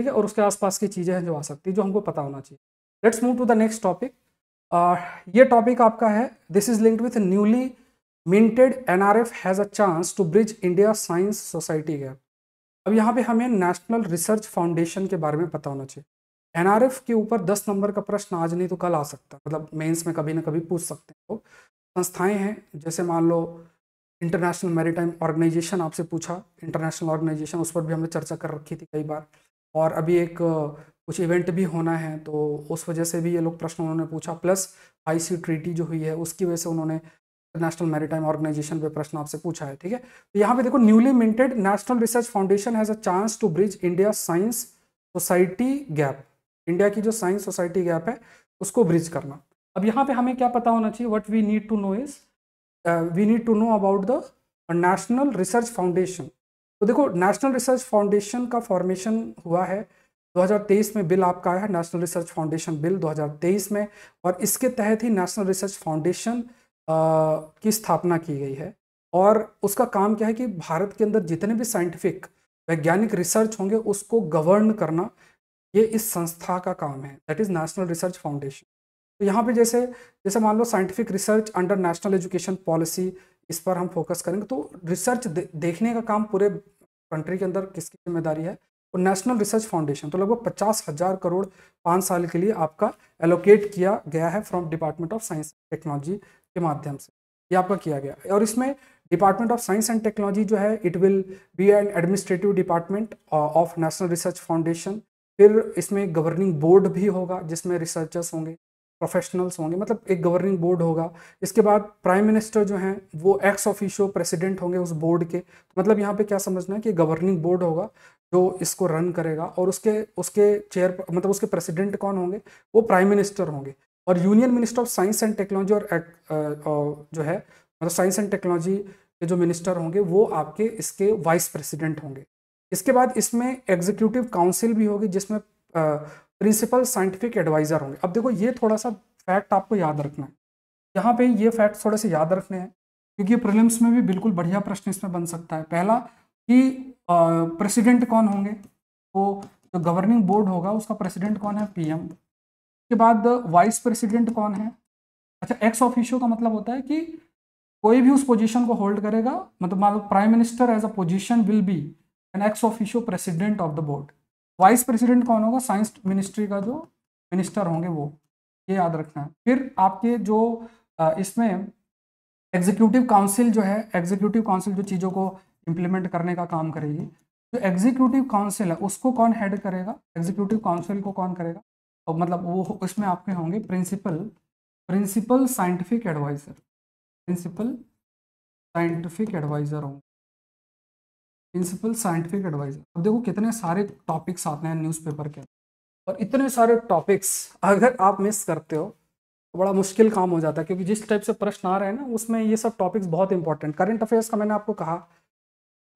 [SPEAKER 2] ठीक है और उसके आसपास की चीज़ें हैं जो आ सकती है जो हमको पता होना चाहिए let's move to the next topic ये टॉपिक आपका है this is linked with newly minted N R F has a chance to bridge India science society gap अब यहाँ पे हमें नेशनल रिसर्च फाउंडेशन के बारे में पता होना चाहिए एन के ऊपर दस नंबर का प्रश्न आज नहीं तो कल आ सकता मतलब मेंस में कभी ना कभी पूछ सकते हैं तो संस्थाएं हैं जैसे मान लो इंटरनेशनल टाइम ऑर्गेनाइजेशन आपसे पूछा इंटरनेशनल ऑर्गेनाइजेशन उस पर भी हमने चर्चा कर रखी थी कई बार और अभी एक कुछ इवेंट भी होना है तो उस वजह से भी ये लोग प्रश्न उन्होंने पूछा प्लस आईसी ट्रीटी जो हुई है उसकी वजह से उन्होंने नेशनल मैरीटाइम ऑर्गेनाइजेशन पे प्रश्न आपसे पूछा है ठीक है तो यहाँ पे देखो newly minted national research foundation has a chance to bridge India science society gap India की जो साइंस सोसाइटी गैप है उसको ब्रिज करना अब यहाँ पे हमें क्या पता होना चाहिए what we need to know is we need to know about the national research foundation तो देखो नेशनल रिसर्च फाउंडेशन का फॉर्मेशन हुआ है 2023 में बिल आपका आया है नेशनल रिसर्च फाउंडेशन बिल 2023 में और इसके तहत ही नेशनल रिसर्च फाउंडेशन की स्थापना की गई है और उसका काम क्या है कि भारत के अंदर जितने भी साइंटिफिक वैज्ञानिक रिसर्च होंगे उसको गवर्न करना ये इस संस्था का काम है that is national research foundation तो यहाँ पे जैसे जैसे मान लो scientific research under national education policy इस पर हम फोकस करेंगे तो रिसर्च दे, देखने का काम पूरे कंट्री के अंदर किसकी जिम्मेदारी है और नेशनल रिसर्च फाउंडेशन तो लगभग पचास हज़ार करोड़ पाँच साल के लिए आपका एलोकेट किया गया है from department of science technology के माध्यम से ये आपका किया गया और इसमें department of science and technology जो है it will be an administrative department of national research foundation फिर इसमें गवर्निंग बोर्ड भी होगा जिसमें रिसर्चर्स होंगे प्रोफेशनल्स होंगे मतलब एक गवर्निंग बोर्ड होगा इसके बाद प्राइम मिनिस्टर जो हैं वो एक्स ऑफिशियो प्रेसिडेंट होंगे उस बोर्ड के मतलब यहाँ पे क्या समझना है कि गवर्निंग बोर्ड होगा जो इसको रन करेगा और उसके उसके चेयर मतलब उसके प्रेसिडेंट कौन होंगे वो प्राइम मिनिस्टर होंगे और union minister of science and technology और एक, आ, आ, जो है मतलब साइंस एंड टेक्नोलॉजी के जो मिनिस्टर होंगे वो आपके इसके वाइस प्रेसिडेंट होंगे इसके बाद इसमें एग्जीक्यूटिव काउंसिल भी होगी जिसमें आ, प्रिंसिपल साइंटिफिक एडवाइज़र होंगे अब देखो ये थोड़ा सा फैक्ट आपको याद रखना है यहाँ पे ये फैक्ट थोड़े से याद रखने हैं क्योंकि प्रिलिम्स में भी बिल्कुल बढ़िया प्रश्न इसमें बन सकता है पहला कि प्रेसिडेंट कौन होंगे वो जो गवर्निंग बोर्ड होगा उसका प्रेसिडेंट कौन है पीएम उसके बाद वाइस प्रेसिडेंट कौन है अच्छा एक्स ऑफिशियो का मतलब होता है कि कोई भी उस पोजीशन को होल्ड करेगा मतलब मान लो prime minister as a position will be an ex officio president of the board vice president कौन होगा साइंस मिनिस्ट्री का जो मिनिस्टर होंगे वो ये याद रखना है फिर आपके जो इसमें एग्जीक्यूटिव काउंसिल जो है एग्जीक्यूटिव काउंसिल जो चीज़ों को इम्प्लीमेंट करने का काम करेगी जो एग्जीक्यूटिव काउंसिल है उसको कौन हेड करेगा एग्जीक्यूटिव काउंसिल को कौन करेगा और मतलब वो उसमें
[SPEAKER 1] आपके होंगे principal principal scientific adviser principal scientific adviser होंगे प्रिंसिपल साइंटिफिक एडवाइजर अब
[SPEAKER 2] देखो कितने सारे टॉपिक्स आते हैं न्यूज़पेपर के और इतने सारे टॉपिक्स अगर आप मिस करते हो तो बड़ा मुश्किल काम हो जाता है क्योंकि जिस टाइप से प्रश्न आ रहे हैं ना उसमें ये सब टॉपिक्स बहुत इंपॉर्टेंट करंट अफेयर्स का मैंने आपको कहा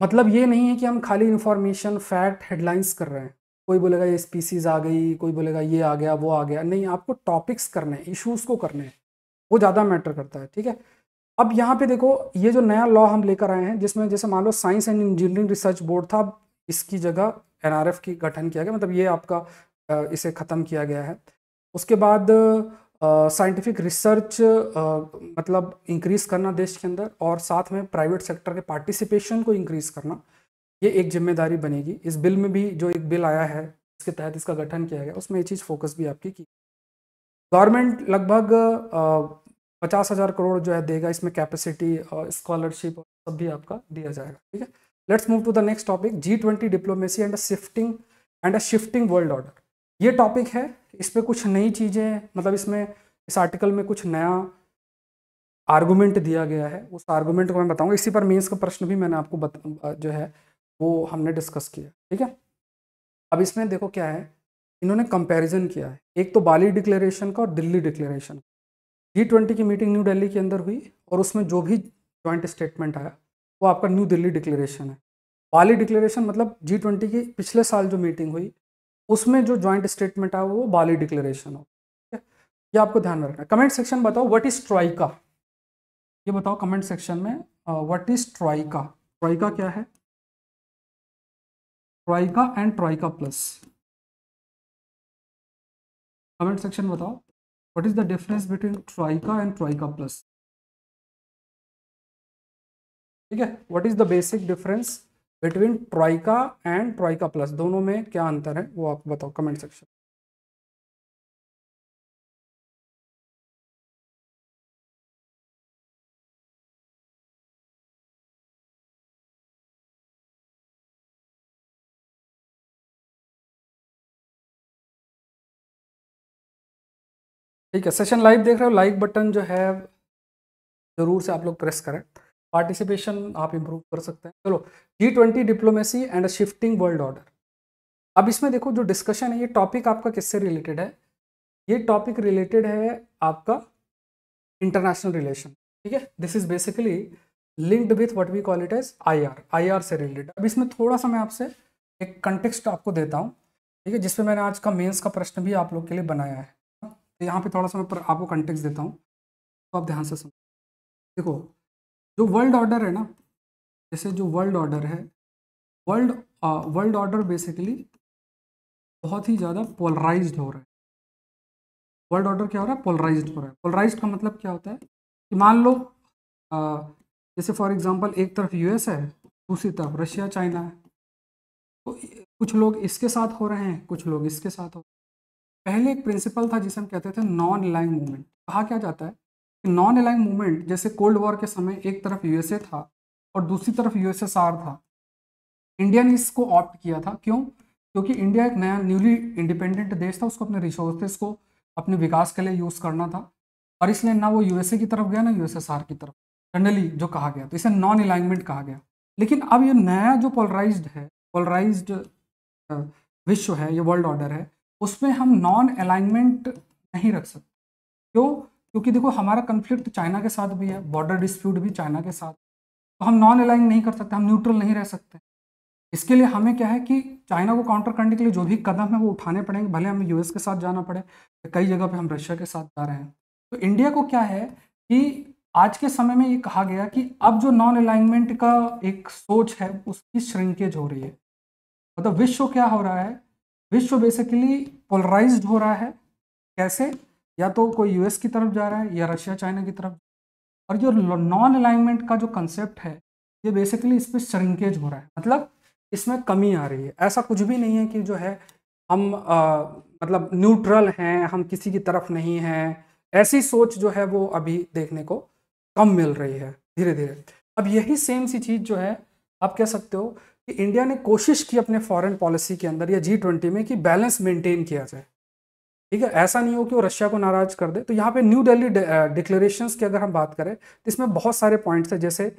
[SPEAKER 2] मतलब ये नहीं है कि हम खाली इन्फॉर्मेशन फैक्ट हेडलाइंस कर रहे हैं कोई बोलेगा ये स्पीसीज आ गई कोई बोलेगा ये आ गया वो आ गया नहीं आपको टॉपिक्स करने हैं इशूज़ को करने हैं वो ज़्यादा मैटर करता है ठीक है अब यहाँ पे देखो ये जो नया लॉ हम लेकर आए हैं जिसमें जैसे मान लो science and engineering research board था इसकी जगह एन की गठन किया गया मतलब ये आपका इसे ख़त्म किया गया है उसके बाद साइंटिफिक रिसर्च मतलब इंक्रीज़ करना देश के अंदर और साथ में प्राइवेट सेक्टर के पार्टिसिपेशन को इंक्रीज़ करना ये एक जिम्मेदारी बनेगी इस बिल में भी जो एक बिल आया है इसके तहत इसका गठन किया गया उसमें ये चीज़ फोकस भी आपकी की गवर्नमेंट लगभग पचास हज़ार करोड़ जो है देगा इसमें कैपेसिटी और स्कॉलरशिप और सब भी आपका दिया जाएगा ठीक है let's move to the next topic G twenty diplomacy and shifting and a shifting world order ये टॉपिक है इस पर कुछ नई चीज़ें मतलब इसमें इस आर्टिकल में कुछ नया आर्गूमेंट दिया गया है उस आर्गूमेंट को मैं बताऊंगा इसी पर मीन्स का प्रश्न भी मैंने आपको जो है वो हमने डिस्कस किया ठीक है अब इसमें देखो क्या है इन्होंने कंपैरिजन किया है एक तो बाली डिक्लेरेशन का और दिल्ली डिक्लेरेशन का जी ट्वेंटी की मीटिंग न्यू दिल्ली के अंदर हुई और उसमें जो भी ज्वाइंट स्टेटमेंट आया वो आपका न्यू दिल्ली डिक्लेरेशन है बाली डिक्लेरेशन मतलब जी ट्वेंटी की पिछले साल जो मीटिंग हुई उसमें जो ज्वाइंट स्टेटमेंट आया वो बाली डिक्लेरेशन हो ठीक
[SPEAKER 1] है ये आपको ध्यान में रखना कमेंट सेक्शन बताओ व्हाट इज ट्राइका ये बताओ कमेंट सेक्शन में व्हाट इज ट्राइका ट्राइका क्या है troika and troika plus comment section बताओ what is the difference between troika and troika plus ठीक है what is the basic difference between troika and troika plus दोनों में क्या अंतर है वो आप बताओ कमेंट सेक्शन ठीक है सेशन लाइव देख रहे हो लाइक बटन जो है ज़रूर से आप लोग प्रेस करें
[SPEAKER 2] पार्टिसिपेशन आप इम्प्रूव कर सकते हैं चलो G twenty diplomacy and a shifting world order अब इसमें देखो जो डिस्कशन है ये टॉपिक आपका किससे रिलेटेड है ये टॉपिक रिलेटेड है आपका इंटरनेशनल रिलेशन ठीक है this is basically linked with what we call it as I R से रिलेटेड अब इसमें थोड़ा सा मैं आपसे एक कंटेक्सट आपको देता हूँ ठीक है जिसमें मैंने आज का मेन्स का प्रश्न भी आप लोग के लिए बनाया है
[SPEAKER 1] तो यहाँ पे थोड़ा सा मैं आपको कंटेक्स देता हूँ तो आप ध्यान से सुनो देखो जो वर्ल्ड ऑर्डर है ना जैसे जो वर्ल्ड ऑर्डर है वर्ल्ड वर्ल्ड ऑर्डर बेसिकली बहुत ही ज़्यादा पोलराइज हो रहा है वर्ल्ड ऑर्डर क्या हो रहा है पोलराइज हो रहा है पोलराइज का मतलब क्या होता है कि मान लो आ,
[SPEAKER 2] जैसे फॉर एग्जाम्पल एक तरफ यू है दूसरी तरफ रशिया चाइना है तो कुछ लोग इसके साथ हो रहे हैं कुछ लोग इसके साथ हो पहले एक प्रिंसिपल था जिसे हम कहते थे नॉन अलाइन मूवमेंट कहा क्या जाता है कि नॉन अलाइन मूवमेंट जैसे कोल्ड वॉर के समय एक तरफ यूएसए था और दूसरी तरफ यूएसएसआर था इंडिया ने इसको ऑप्ट किया था क्यों क्योंकि इंडिया एक नया न्यूली इंडिपेंडेंट देश था उसको अपने रिसोर्सेज को अपने विकास के लिए यूज़ करना था और इसलिए ना वो यूएसए की तरफ गया ना यूएसएसआर की तरफ जनरली जो कहा गया तो इसे नॉन अलाइनमेंट कहा गया लेकिन अब ये नया जो पोलराइज है पोलराइज विश्व है ये वर्ल्ड ऑर्डर है उसमें हम नॉन अलाइनमेंट नहीं रख सकते क्यों क्योंकि देखो हमारा कन्फ्लिक्ट चाइना के साथ भी है बॉर्डर डिस्प्यूट भी चाइना के साथ तो हम नॉन अलाइन नहीं कर सकते हम न्यूट्रल नहीं रह सकते इसके लिए हमें क्या है कि चाइना को काउंटर करने के लिए जो भी कदम है वो उठाने पड़ेंगे भले हमें यूएस के साथ जाना पड़े कई जगह पे हम रशिया के साथ जा रहे हैं तो इंडिया को क्या है कि आज के समय में ये कहा गया कि अब जो नॉन अलाइनमेंट का एक सोच है उसकी श्रिंकेज हो रही है मतलब विश्व क्या हो रहा है विश्व बेसिकली पोलराइज हो रहा है कैसे या तो कोई यूएस की तरफ जा रहा है या रशिया चाइना की तरफ और जो नॉन अलाइनमेंट का जो कंसेप्ट है ये बेसिकली इस पर श्रिंकेज हो रहा है मतलब इसमें कमी आ रही है ऐसा कुछ भी नहीं है कि जो है हम आ, मतलब न्यूट्रल हैं हम किसी की तरफ नहीं हैं ऐसी सोच जो है वो अभी देखने को कम मिल रही है धीरे धीरे अब यही सेम सी चीज़ जो है आप कह सकते हो कि इंडिया ने कोशिश की अपने फॉरेन पॉलिसी के अंदर या जी ट्वेंटी में कि बैलेंस मेंटेन किया जाए ठीक है ऐसा नहीं हो कि वो रशिया को नाराज कर दे तो यहाँ पे न्यू दिल्ली डिक्लेरेशन की अगर हम बात करें तो इसमें बहुत सारे पॉइंट्स हैं जैसे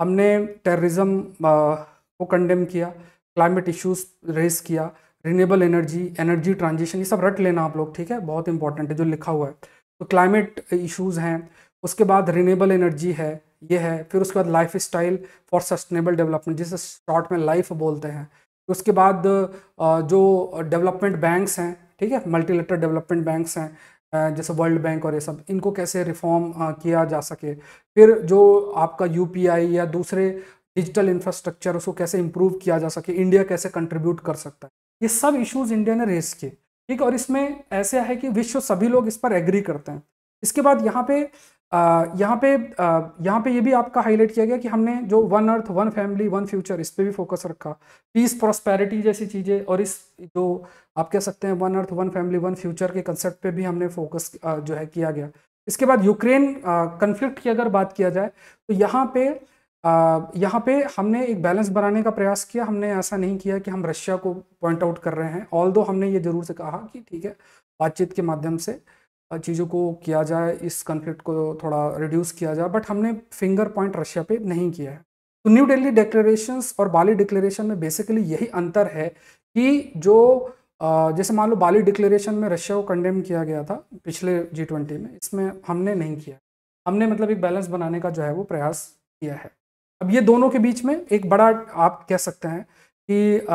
[SPEAKER 2] हमने टेररिज्म को कंडेम किया क्लाइमेट इश्यूज रेस किया रिन्यूएबल एनर्जी एनर्जी ट्रांजिशन ये सब रट लेना आप लोग ठीक है बहुत इंपॉर्टेंट है जो लिखा हुआ है तो क्लाइमेट इश्यूज़ हैं उसके बाद रिन्यूएबल एनर्जी है ये है फिर उसके बाद life style for sustainable development जिसे शॉर्ट में लाइफ बोलते हैं उसके बाद जो डेवलपमेंट बैंक्स हैं ठीक है मल्टीलेटर डेवलपमेंट बैंक्स हैं जैसे वर्ल्ड बैंक और ये सब इनको कैसे रिफॉर्म किया जा सके फिर जो आपका यू या दूसरे डिजिटल इंफ्रास्ट्रक्चर उसको कैसे इम्प्रूव किया जा सके इंडिया कैसे कंट्रीब्यूट कर सकता है ये सब इश्यूज इंडिया ने रेस किए ठीक और इसमें ऐसे है कि विश्व सभी लोग इस पर एग्री करते हैं इसके बाद यहाँ पे यहाँ पे यहाँ पे ये भी आपका हाईलाइट किया गया कि हमने जो one earth one family one future इस पर भी फोकस रखा पीस प्रॉस्पेरिटी जैसी चीज़ें और इस जो आप कह सकते हैं one earth one family one future के कंसेप्ट पे भी हमने फोकस जो है किया गया इसके बाद यूक्रेन कन्फ्लिक्ट की अगर बात किया जाए तो यहाँ पे यहाँ पे हमने एक बैलेंस बनाने का प्रयास किया हमने ऐसा नहीं किया कि हम रशिया को पॉइंट आउट कर रहे हैं ऑल हमने ये ज़रूर से कहा कि ठीक है बातचीत के माध्यम से चीज़ों को किया जाए इस कन्फ्लिक्ट को थोड़ा रिड्यूस किया जाए बट हमने फिंगर पॉइंट रशिया पे नहीं किया है तो न्यू दिल्ली डिक्लेरेशन और बाली डिक्लेरेशन में बेसिकली यही अंतर है कि जो जैसे मान लो बाली डिक्लेरेशन में रशिया को कंडेम किया गया था पिछले जी ट्वेंटी में इसमें हमने नहीं किया हमने मतलब एक बैलेंस बनाने का जो है वो प्रयास किया है अब ये दोनों के बीच में एक बड़ा आप कह सकते हैं कि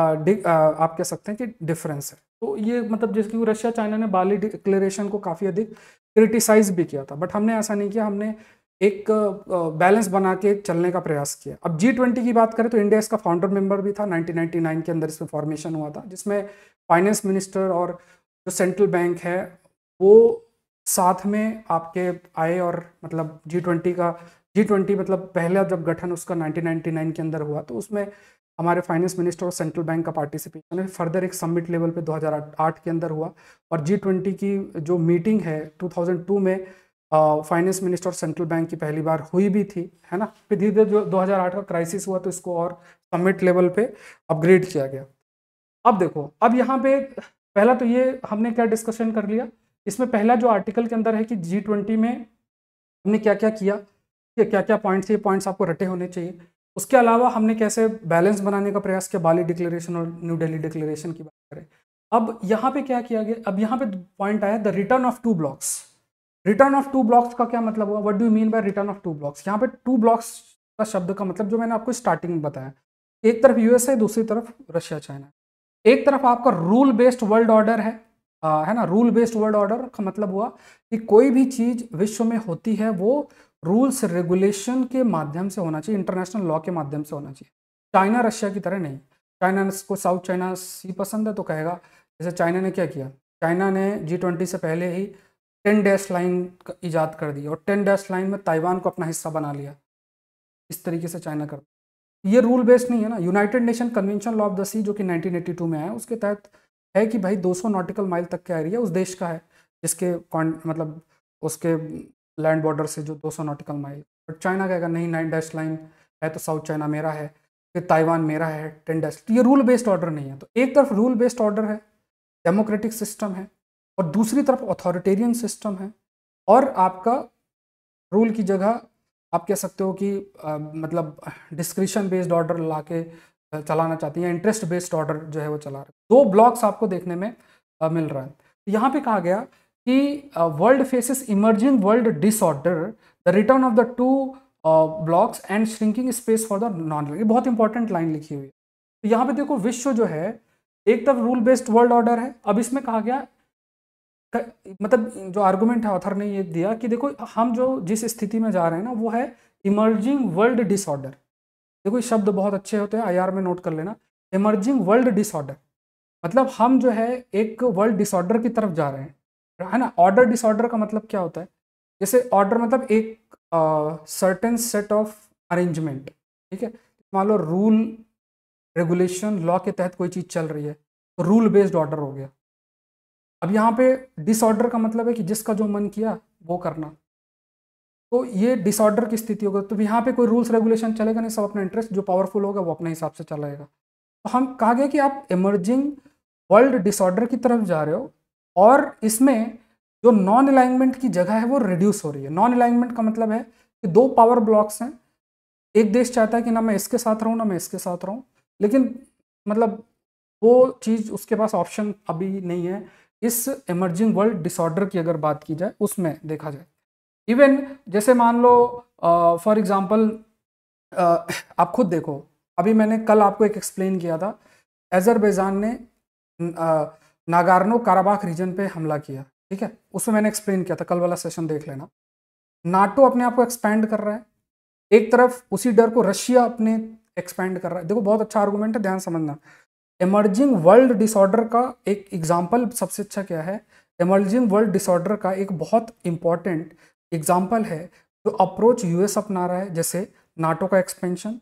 [SPEAKER 2] आप कह सकते हैं कि डिफरेंस है तो ये मतलब जिसकी रशिया चाइना ने बाली डिक्लेरेशन को काफ़ी अधिक क्रिटिसाइज भी किया था बट हमने ऐसा नहीं किया हमने एक बैलेंस बना के चलने का प्रयास किया अब जी ट्वेंटी की बात करें तो इंडिया इसका फाउंडर मेंबर भी था 1999 के अंदर इसमें फॉर्मेशन हुआ था जिसमें फाइनेंस मिनिस्टर और जो सेंट्रल बैंक है वो साथ में आपके आए और मतलब जी ट्वेंटी का जी ट्वेंटी मतलब पहला जब गठन उसका 1999 के अंदर हुआ तो उसमें हमारे फाइनेंस मिनिस्टर और सेंट्रल बैंक का पार्टिसिपेशन है फर्दर एक समिट लेवल पे 2008 के अंदर हुआ और जी ट्वेंटी की जो मीटिंग है 2002 में फाइनेंस मिनिस्टर और सेंट्रल बैंक की पहली बार हुई भी थी है ना फिर धीरे धीरे जो दो का क्राइसिस हुआ तो इसको और समिट लेवल पे अपग्रेड किया गया अब देखो अब यहाँ पे पहला तो ये हमने क्या डिस्कशन कर लिया इसमें पहला जो आर्टिकल के अंदर है कि जी ट्वेंटी में हमने क्या क्या किया ठीक है क्या क्या पॉइंट्स ये पॉइंट्स आपको रटे होने चाहिए उसके अलावा हमने कैसे बैलेंस बनाने का प्रयास किया बाली डिक्लेरेशन और न्यू डेली डिक्लेरेशन की बात करें अब यहाँ पे क्या किया गया अब यहाँ पे पॉइंट आया the return of two blocs return of two blocs का क्या मतलब हुआ what do mean by return of two blocs यहाँ पे टू ब्लॉक्स का शब्द का मतलब जो मैंने आपको स्टार्टिंग में बताया एक तरफ यूएसए दूसरी तरफ रशिया चाइना एक तरफ आपका रूल बेस्ड वर्ल्ड ऑर्डर है आ, है ना रूल बेस्ड वर्ल्ड ऑर्डर का मतलब हुआ कि कोई भी चीज़ विश्व में होती है वो रूल्स रेगुलेशन के माध्यम से होना चाहिए इंटरनेशनल लॉ के माध्यम से होना चाहिए चाइना रशिया की तरह नहीं चाइना को साउथ चाइना सी पसंद है तो कहेगा जैसे चाइना ने क्या किया चाइना ने जी ट्वेंटी से पहले ही टेन डैश लाइन ईजाद कर दी और टेन डैश लाइन में ताइवान को अपना हिस्सा बना लिया इस तरीके से चाइना करता ये रूल बेस्ड नहीं है ना United Nation convention law of the sea जो कि 1982 में आया उसके तहत है कि भाई 200 नॉटिकल माइल तक का एरिया उस देश का है जिसके मतलब उसके लैंड बॉर्डर से जो 200 नॉटिकल माइल बट चाइना कहेगा नहीं नाइन डैश लाइन है तो साउथ चाइना मेरा है फिर ताइवान मेरा है टेन डैश तो ये रूल बेस्ड ऑर्डर नहीं है तो एक तरफ रूल बेस्ड ऑर्डर है डेमोक्रेटिक सिस्टम है और दूसरी तरफ अथॉरिटेरियन सिस्टम है और आपका रूल की जगह आप कह सकते हो कि आ, मतलब डिस्क्रिशन बेस्ड ऑर्डर ला के चलाना चाहती हैं इंटरेस्ट बेस्ड ऑर्डर जो है वो चला रहे दो ब्लॉक्स आपको देखने में आ, मिल रहा है तो यहाँ पे कहा गया कि world faces emerging world disorder the return of the two blocs and shrinking space for the non ये बहुत इंपॉर्टेंट लाइन लिखी हुई है तो यहाँ पे देखो विश्व जो है एक तरफ रूल बेस्ड वर्ल्ड ऑर्डर है अब इसमें कहा गया मतलब जो आर्गूमेंट है ऑथर ने ये दिया कि देखो हम जो जिस स्थिति में जा रहे हैं ना वो है इमर्जिंग वर्ल्ड डिसऑर्डर देखो ये शब्द बहुत अच्छे होते हैं आईआर में नोट कर लेना इमर्जिंग वर्ल्ड डिसऑर्डर मतलब हम जो है एक वर्ल्ड डिसऑर्डर की तरफ जा रहे हैं है ना ऑर्डर डिसऑर्डर का मतलब क्या होता है जैसे ऑर्डर मतलब एक सर्टेन सेट ऑफ अरेंजमेंट ठीक है मान लो रूल रेगुलेशन लॉ के तहत कोई चीज़ चल रही है तो रूल बेस्ड ऑर्डर हो गया अब यहाँ पे डिसऑर्डर का मतलब है कि जिसका जो मन किया वो करना तो ये डिसऑर्डर की स्थिति होगा तो यहाँ पे कोई रूल्स रेगुलेशन चलेगा नहीं सब अपना इंटरेस्ट जो पावरफुल होगा वो अपने हिसाब से चलाएगा तो हम कहा गया कि आप इमर्जिंग वर्ल्ड डिसऑर्डर की तरफ जा रहे हो और इसमें जो नॉन अलाइनमेंट की जगह है वो रिड्यूस हो रही है नॉन अलाइनमेंट का मतलब है कि दो पावर ब्लॉक्स हैं एक देश चाहता है कि ना मैं इसके साथ रहूँ ना मैं इसके साथ रहूँ लेकिन मतलब वो चीज़ उसके पास ऑप्शन अभी नहीं है इस इमर्जिंग वर्ल्ड डिसऑर्डर की अगर बात की जाए उसमें देखा जाए इवन जैसे मान लो फॉर uh, एग्ज़ाम्पल uh, आप खुद देखो अभी मैंने कल आपको एक एक्सप्लेन किया था एजरबैजान ने uh, नागार्नो काराबाख रीजन पे हमला किया ठीक है उसमें मैंने एक्सप्लेन किया था कल वाला सेशन देख लेना नाटो अपने आप को एक्सपैंड कर रहा है एक तरफ उसी डर को रशिया अपने एक्सपैंड कर रहा है देखो बहुत अच्छा आर्गूमेंट है ध्यान समझना एमर्जिंग वर्ल्ड डिसऑर्डर का एक एग्जाम्पल सबसे अच्छा क्या है एमर्जिंग वर्ल्ड डिसऑर्डर का एक बहुत इंपॉर्टेंट एग्जाम्पल है जो अप्रोच यूएस अपना रहा है जैसे नाटो का एक्सपेंशन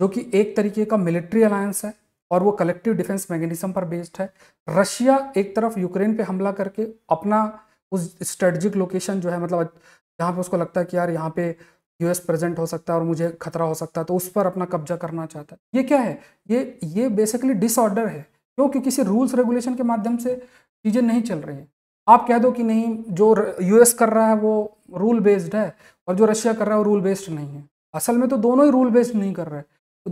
[SPEAKER 2] जो कि एक तरीके का मिलिट्री अलायंस है और वो कलेक्टिव डिफेंस मैकेनिज्म पर बेस्ड है रशिया एक तरफ यूक्रेन पे हमला करके अपना उस स्ट्रेटजिक लोकेशन जो है मतलब जहाँ पे उसको लगता है कि यार यहाँ पे यूएस प्रेजेंट हो सकता है और मुझे खतरा हो सकता है तो उस पर अपना कब्जा करना चाहता है ये क्या है ये ये बेसिकली डिसऑर्डर है क्यों क्योंकि किसी रूल्स रेगुलेशन के माध्यम से चीज़ें नहीं चल रही हैं आप कह दो कि नहीं जो यूएस कर रहा है वो रूल बेस्ड है और जो रशिया कर रहा है वो रूल बेस्ड नहीं है असल में तो दोनों ही रूल बेस्ड नहीं कर रहे हैं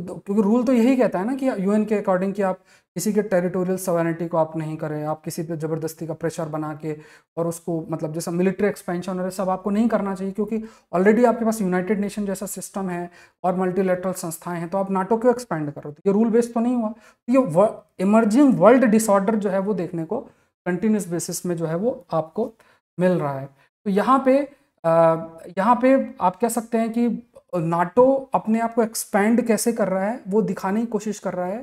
[SPEAKER 2] क्योंकि रूल तो यही कहता है ना कि यूएन के अकॉर्डिंग कि आप किसी के टेरिटोरियल सवेरिटी को आप नहीं करें आप किसी पे ज़बरदस्ती का प्रेशर बना के और उसको मतलब जैसा मिलिट्री एक्सपेंशन और सब आपको नहीं करना चाहिए क्योंकि ऑलरेडी आपके पास यूनाइटेड नेशन जैसा सिस्टम है और मल्टीलेटरल संस्थाएं हैं तो आप नाटो क्यों एक्सपेंड करो तो ये रूल बेस्ड तो नहीं हुआ तो ये इमर्जिंग वर्ल्ड डिसऑर्डर जो है वो देखने को कंटिन्यूस बेसिस में जो है वो आपको मिल रहा है तो यहाँ पे यहाँ पे आप कह सकते हैं कि नाटो अपने आप को एक्सपैंड कैसे कर रहा है वो दिखाने की कोशिश कर रहा है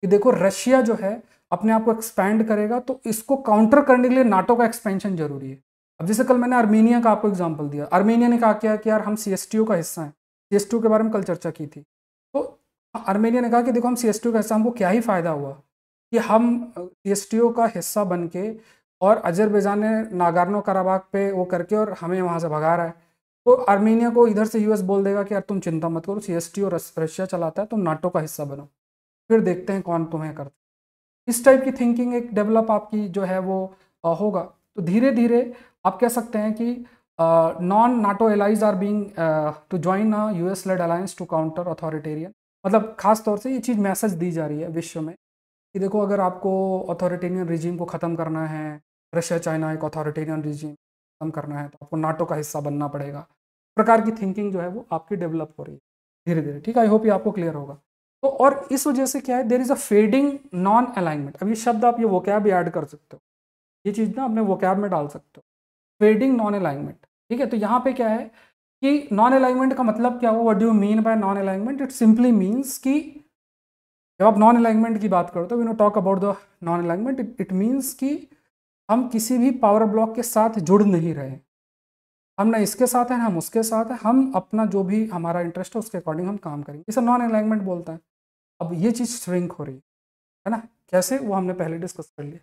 [SPEAKER 2] कि देखो रशिया जो है अपने आप को एक्सपैंड करेगा तो इसको काउंटर करने के लिए नाटो का एक्सपेंशन जरूरी है अब जैसे कल मैंने आर्मेनिया का आपको एग्जाम्पल दिया आर्मेनिया ने कहा क्या कि यार हम सी का हिस्सा हैं सी के बारे में कल चर्चा की थी तो आर्मेनिया ने कहा कि देखो हम सी का हिस्सा हमको क्या ही फ़ायदा हुआ कि हम सी का हिस्सा बन के और अजरबैजान ने नागारनो कराबाग पे वो करके और हमें वहाँ से भगा रहा है तो आर्मेनिया को इधर से यूएस बोल देगा कि यार तुम चिंता मत करो सीएसटी और रशिया चलाता है तुम नाटो का हिस्सा बनो फिर देखते हैं कौन तुम्हें करते इस टाइप की थिंकिंग एक डेवलप आपकी जो है वो होगा तो धीरे धीरे आप कह सकते हैं कि non NATO allies are being to join a U S led alliance to counter authoritarian मतलब खास तौर से ये चीज़ मैसेज दी जा रही है विश्व में कि देखो अगर आपको अथॉरिटेरियन रिजीम को ख़त्म करना है रशिया चाइना एक अथॉरिटेरियन रिजीम खत्म करना है तो आपको नाटो का हिस्सा बनना पड़ेगा प्रकार की थिंकिंग जो है वो आपकी डेवलप हो रही है धीरे धीरे ठीक है आई होप ये आपको क्लियर होगा तो और इस वजह से क्या है there is a fading non alignment अब ये शब्द आप ये वोकैब ऐड कर सकते हो ये चीज़ ना अपने वोकैब में डाल सकते हो फेडिंग नॉन अलाइनमेंट ठीक है तो यहाँ पे क्या है कि नॉन अलाइनमेंट का मतलब क्या हो what do mean by non alignment it simply means कि जब आप नॉन अलाइनमेंट की बात करो तो we know talk about the non alignment it means की हम किसी भी पावर ब्लॉक के साथ जुड़ नहीं रहे हम ना इसके साथ हैं ना हम उसके साथ हैं हम अपना जो भी हमारा इंटरेस्ट है उसके अकॉर्डिंग हम काम करेंगे इसे नॉन अलाइनमेंट बोलता है अब ये चीज़ श्रिंक हो रही है है ना कैसे वो हमने पहले डिस्कस कर लिया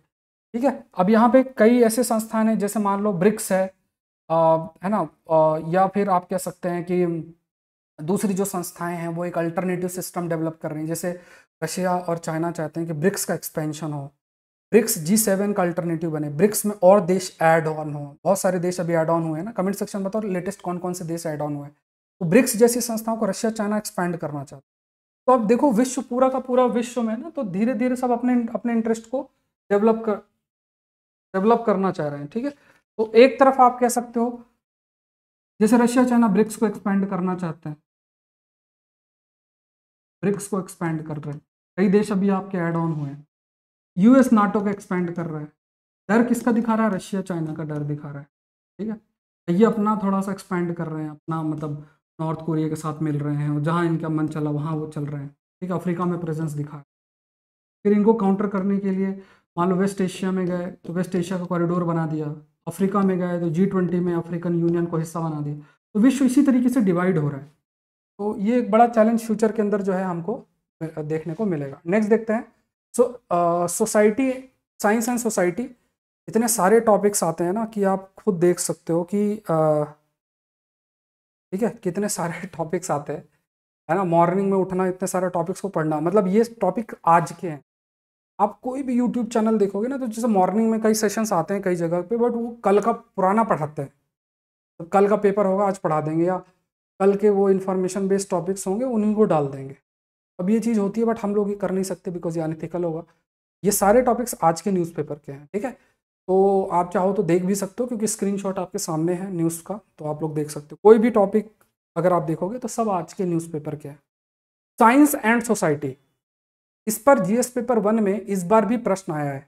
[SPEAKER 2] ठीक है अब यहाँ पे कई ऐसे संस्थान हैं जैसे मान लो ब्रिक्स है आ, है ना आ, या फिर आप कह सकते हैं कि दूसरी जो संस्थाएं हैं वो एक अल्टरनेटिव सिस्टम डेवलप कर रही हैं जैसे रशिया और चाइना चाहते हैं कि ब्रिक्स का एक्सपेंशन हो ब्रिक्स जी सेवन का अल्टरनेटिव बने ब्रिक्स में और देश ऐड ऑन हो बहुत सारे देश अभी ऐड ऑन हुए हैं ना कमेंट सेक्शन में बताओ लेटेस्ट कौन कौन से देश ऐड ऑन हुए हैं तो ब्रिक्स जैसी संस्थाओं को रशिया चाइना एक्सपैंड करना चाहते तो अब देखो विश्व पूरा का पूरा विश्व में ना तो धीरे धीरे सब अपने अपने इंटरेस्ट
[SPEAKER 1] को डेवलप कर डेवलप करना चाह रहे हैं ठीक है तो एक तरफ आप कह सकते हो जैसे रशिया चाइना ब्रिक्स को एक्सपैंड करना चाहते हैं ब्रिक्स को एक्सपैंड कर रहे हैं कई देश अभी आपके ऐड ऑन हुए हैं यूएस नाटो को एक्सपेंड कर रहा है डर किसका दिखा रहा है रशिया चाइना का डर दिखा रहा है ठीक है
[SPEAKER 2] तो ये अपना थोड़ा सा एक्सपेंड कर रहे हैं अपना मतलब नॉर्थ कोरिया के साथ मिल रहे हैं और जहाँ इनका मन चला वहाँ वो चल रहे हैं ठीक है अफ्रीका में प्रेजेंस दिखा फिर इनको काउंटर करने के लिए मान लो वेस्ट एशिया में गए तो वेस्ट एशिया का कॉरिडोर बना दिया अफ्रीका में गए तो जी ट्वेंटी में अफ्रीकन यूनियन को हिस्सा बना दिया तो विश्व इसी तरीके से डिवाइड हो रहा है तो ये एक बड़ा चैलेंज फ्यूचर के अंदर जो है हमको देखने को मिलेगा नेक्स्ट देखते हैं so society science and society इतने सारे टॉपिक्स आते हैं ना कि आप खुद देख सकते हो कि uh, ठीक है कितने सारे टॉपिक्स आते हैं है ना मॉर्निंग में उठना इतने सारे टॉपिक्स को पढ़ना मतलब ये टॉपिक आज के हैं आप कोई भी यूट्यूब चैनल देखोगे ना तो जैसे मॉर्निंग में कई सेशंस आते हैं कई जगह पे बट वो कल का पुराना पढ़ाते हैं तो कल का पेपर होगा आज पढ़ा देंगे या कल के वो इन्फॉर्मेशन बेस्ड टॉपिक्स होंगे उन्हीं को डाल देंगे अब ये चीज़ होती है बट हम लोग ये कर नहीं सकते बिकॉज ये अनथिकल होगा ये सारे टॉपिक्स आज के न्यूज़पेपर के हैं ठीक है तो आप चाहो तो देख भी सकते हो क्योंकि स्क्रीनशॉट आपके सामने है न्यूज़ का तो आप लोग देख सकते हो कोई भी टॉपिक अगर आप देखोगे तो सब आज के न्यूज़पेपर के हैं साइंस एंड सोसाइटी इस पर जीएस पेपर वन में इस बार भी प्रश्न आया है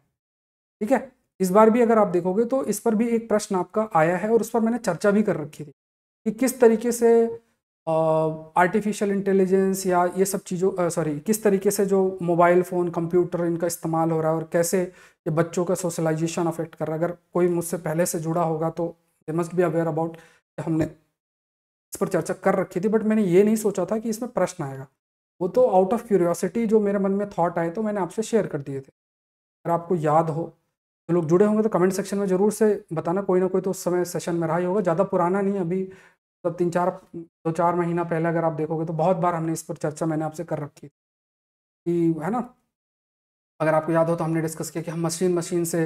[SPEAKER 2] ठीक है इस बार भी अगर आप देखोगे तो इस पर भी एक प्रश्न आपका आया है और उस पर मैंने चर्चा भी कर रखी थी कि किस तरीके से आर्टिफिशियल इंटेलिजेंस या ये सब चीज़ों सॉरी किस तरीके से जो मोबाइल फ़ोन कंप्यूटर इनका इस्तेमाल हो रहा है और कैसे ये बच्चों का सोशलाइजेशन अफेक्ट कर रहा है अगर कोई मुझसे पहले से जुड़ा होगा तो they must be aware about हमने इस पर चर्चा कर रखी थी बट मैंने ये नहीं सोचा था कि इसमें प्रश्न आएगा वो तो आउट ऑफ क्यूरियोसिटी जो मेरे मन में थाट आए तो मैंने आपसे शेयर कर दिए थे अगर आपको याद हो जो लोग जुड़े होंगे तो कमेंट सेक्शन में ज़रूर से बताना कोई ना कोई तो उस समय सेशन में रहा ही होगा ज़्यादा पुराना नहीं अभी मतलब तीन चार दो चार महीना पहले अगर आप देखोगे तो बहुत बार हमने इस पर चर्चा मैंने आपसे कर रखी कि है ना अगर आपको याद हो तो हमने डिस्कस किया कि हम मशीन मशीन से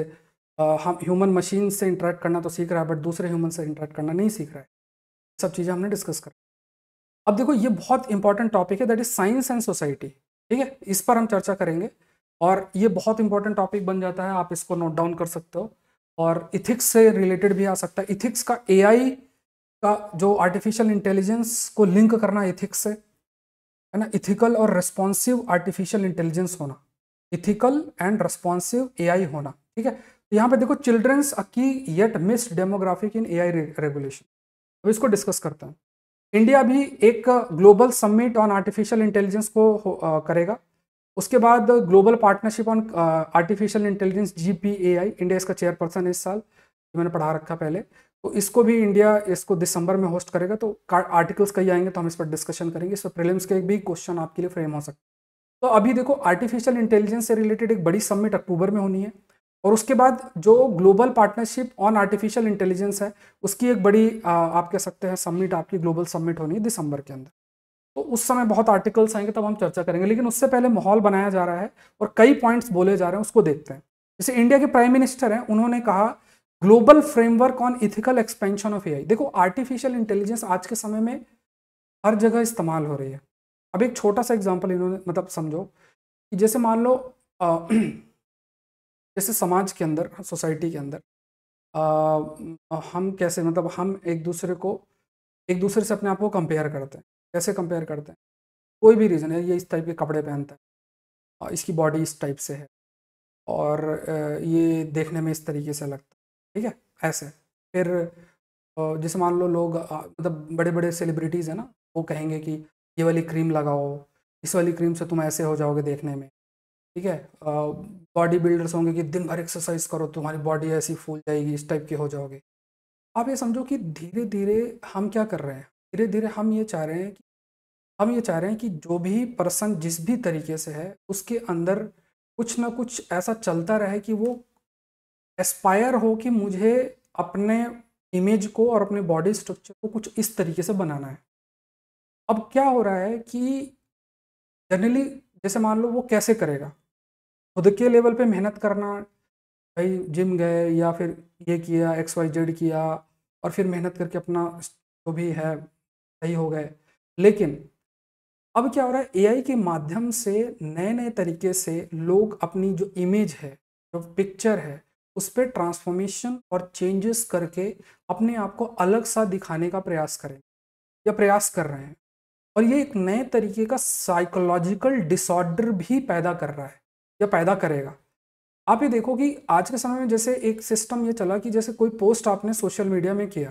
[SPEAKER 2] हम ह्यूमन मशीन से इंटरेक्ट करना तो सीख रहा है बट दूसरे ह्यूमन से इंटरेक्ट करना नहीं सीख रहा है सब चीज़ें हमने डिस्कस कर अब देखो ये बहुत इंपॉर्टेंट टॉपिक है that is science and society ठीक है इस पर हम चर्चा करेंगे और ये बहुत इंपॉर्टेंट टॉपिक बन जाता है आप इसको नोट डाउन कर सकते हो और इथिक्स से रिलेटेड भी आ सकता है इथिक्स का एआई का जो आर्टिफिशियल इंटेलिजेंस को लिंक करना इथिक्स से है ना इथिकल और रेस्पॉन्सिव आर्टिफिशियल इंटेलिजेंस होना इथिकल एंड रेस्पॉन्सिव एआई होना ठीक है तो यहाँ पे देखो चिल्ड्रंस की yet miss demographic in AI regulation अब इसको डिस्कस करते हैं इंडिया भी एक global summit on artificial intelligence को आ, करेगा उसके बाद global partnership on artificial intelligence G P A I India इसका चेयरपर्सन है इस साल मैंने पढ़ा रखा पहले तो इसको भी इंडिया इसको दिसंबर में होस्ट करेगा तो आर्टिकल्स कई आएंगे तो हम इस पर डिस्कशन करेंगे इस पर प्रिलिम्स के भी क्वेश्चन आपके लिए फ्रेम हो सकते हैं तो अभी देखो आर्टिफिशियल इंटेलिजेंस से रिलेटेड एक बड़ी सबमिट अक्टूबर में होनी है और उसके बाद जो global partnership on artificial intelligence है उसकी एक बड़ी आ, आप कह सकते हैं सबमिट आपकी ग्लोबल सबमिट होनी है दिसंबर के अंदर तो उस समय बहुत आर्टिकल्स आएंगे तब हम चर्चा करेंगे लेकिन उससे पहले माहौल बनाया जा रहा है और कई पॉइंट्स बोले जा रहे हैं उसको देखते हैं जैसे इंडिया के प्राइम मिनिस्टर हैं उन्होंने कहा global framework on ethical expansion of AI देखो आर्टिफिशियल इंटेलिजेंस आज के समय में हर जगह इस्तेमाल हो रही है अब एक छोटा सा एग्जांपल इन्होंने मतलब समझो कि जैसे मान लो जैसे समाज के अंदर सोसाइटी के अंदर हम कैसे मतलब हम एक दूसरे को एक दूसरे से अपने आप को कंपेयर करते हैं कैसे कंपेयर करते हैं कोई भी रीज़न है ये इस टाइप के कपड़े पहनता है इसकी बॉडी इस टाइप से है और ये देखने में इस तरीके से लगता है ठीक है ऐसे फिर जैसे मान लो लोग मतलब बड़े बड़े सेलिब्रिटीज़ हैं ना वो कहेंगे कि ये वाली क्रीम लगाओ इस वाली क्रीम से तुम ऐसे हो जाओगे देखने में ठीक है बॉडी बिल्डर्स होंगे कि दिन भर एक्सरसाइज करो तुम्हारी बॉडी ऐसी फूल जाएगी इस टाइप के हो जाओगे आप ये समझो कि धीरे धीरे हम क्या कर रहे हैं धीरे धीरे हम ये चाह रहे हैं कि हम ये चाह रहे हैं कि जो भी पर्सन जिस भी तरीके से है उसके अंदर कुछ ना कुछ ऐसा चलता रहे कि वो एस्पायर हो कि मुझे अपने इमेज को और अपने बॉडी स्ट्रक्चर को कुछ इस तरीके से बनाना है अब क्या हो रहा है कि जनरली जैसे मान लो वो कैसे करेगा खुद के लेवल पे मेहनत करना भाई जिम गए या फिर ये किया एक्स वाई जेड किया और फिर मेहनत करके अपना जो भी है सही हो गए लेकिन अब क्या हो रहा है एआई के माध्यम से नए नए तरीके से लोग अपनी जो इमेज है जो पिक्चर है उस पर ट्रांसफॉर्मेशन और चेंजेस करके अपने आप को अलग सा दिखाने का प्रयास करें या प्रयास कर रहे हैं और ये एक नए तरीके का साइकोलॉजिकल डिसऑर्डर भी पैदा कर रहा है या पैदा करेगा आप ये देखो कि आज के समय में जैसे एक सिस्टम ये चला कि जैसे कोई पोस्ट आपने सोशल मीडिया में किया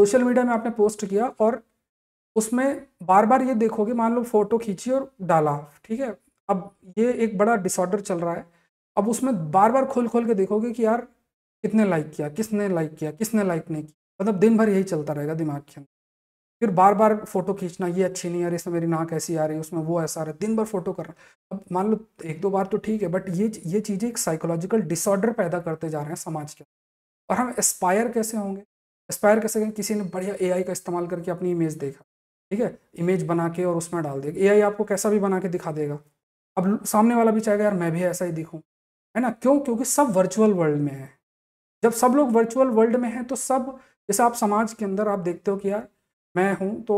[SPEAKER 2] सोशल मीडिया में आपने पोस्ट किया और उसमें बार बार ये देखोगे मान लो फोटो खींची और डाला ठीक है अब ये एक बड़ा डिसऑर्डर चल रहा है अब उसमें बार बार खोल खोल के देखोगे कि यार कितने लाइक किया किसने लाइक किया किसने लाइक नहीं किया मतलब दिन भर यही चलता रहेगा दिमाग के अंदर फिर बार बार फोटो खींचना ये अच्छी नहीं आ रही इसमें मेरी नाक ऐसी आ रही है उसमें वो ऐसा आ रहा है दिन भर फोटो करना अब मान लो एक दो बार तो ठीक है बट ये ये चीज़ें एक साइकोलॉजिकल डिसऑर्डर पैदा करते जा रहे हैं समाज के और हम एस्पायर कैसे होंगे एस्पायर कैसे करें किसी ने बढ़िया ए का इस्तेमाल करके अपनी इमेज देखा ठीक है इमेज बना के और उसमें डाल देगा ए आपको कैसा भी बना के दिखा देगा अब सामने वाला भी चाहेगा यार मैं भी ऐसा ही दिखूँ है ना क्यों क्योंकि सब वर्चुअल वर्ल्ड में है जब सब लोग वर्चुअल वर्ल्ड में हैं तो सब जैसे आप समाज के अंदर आप देखते हो कि यार मैं हूँ तो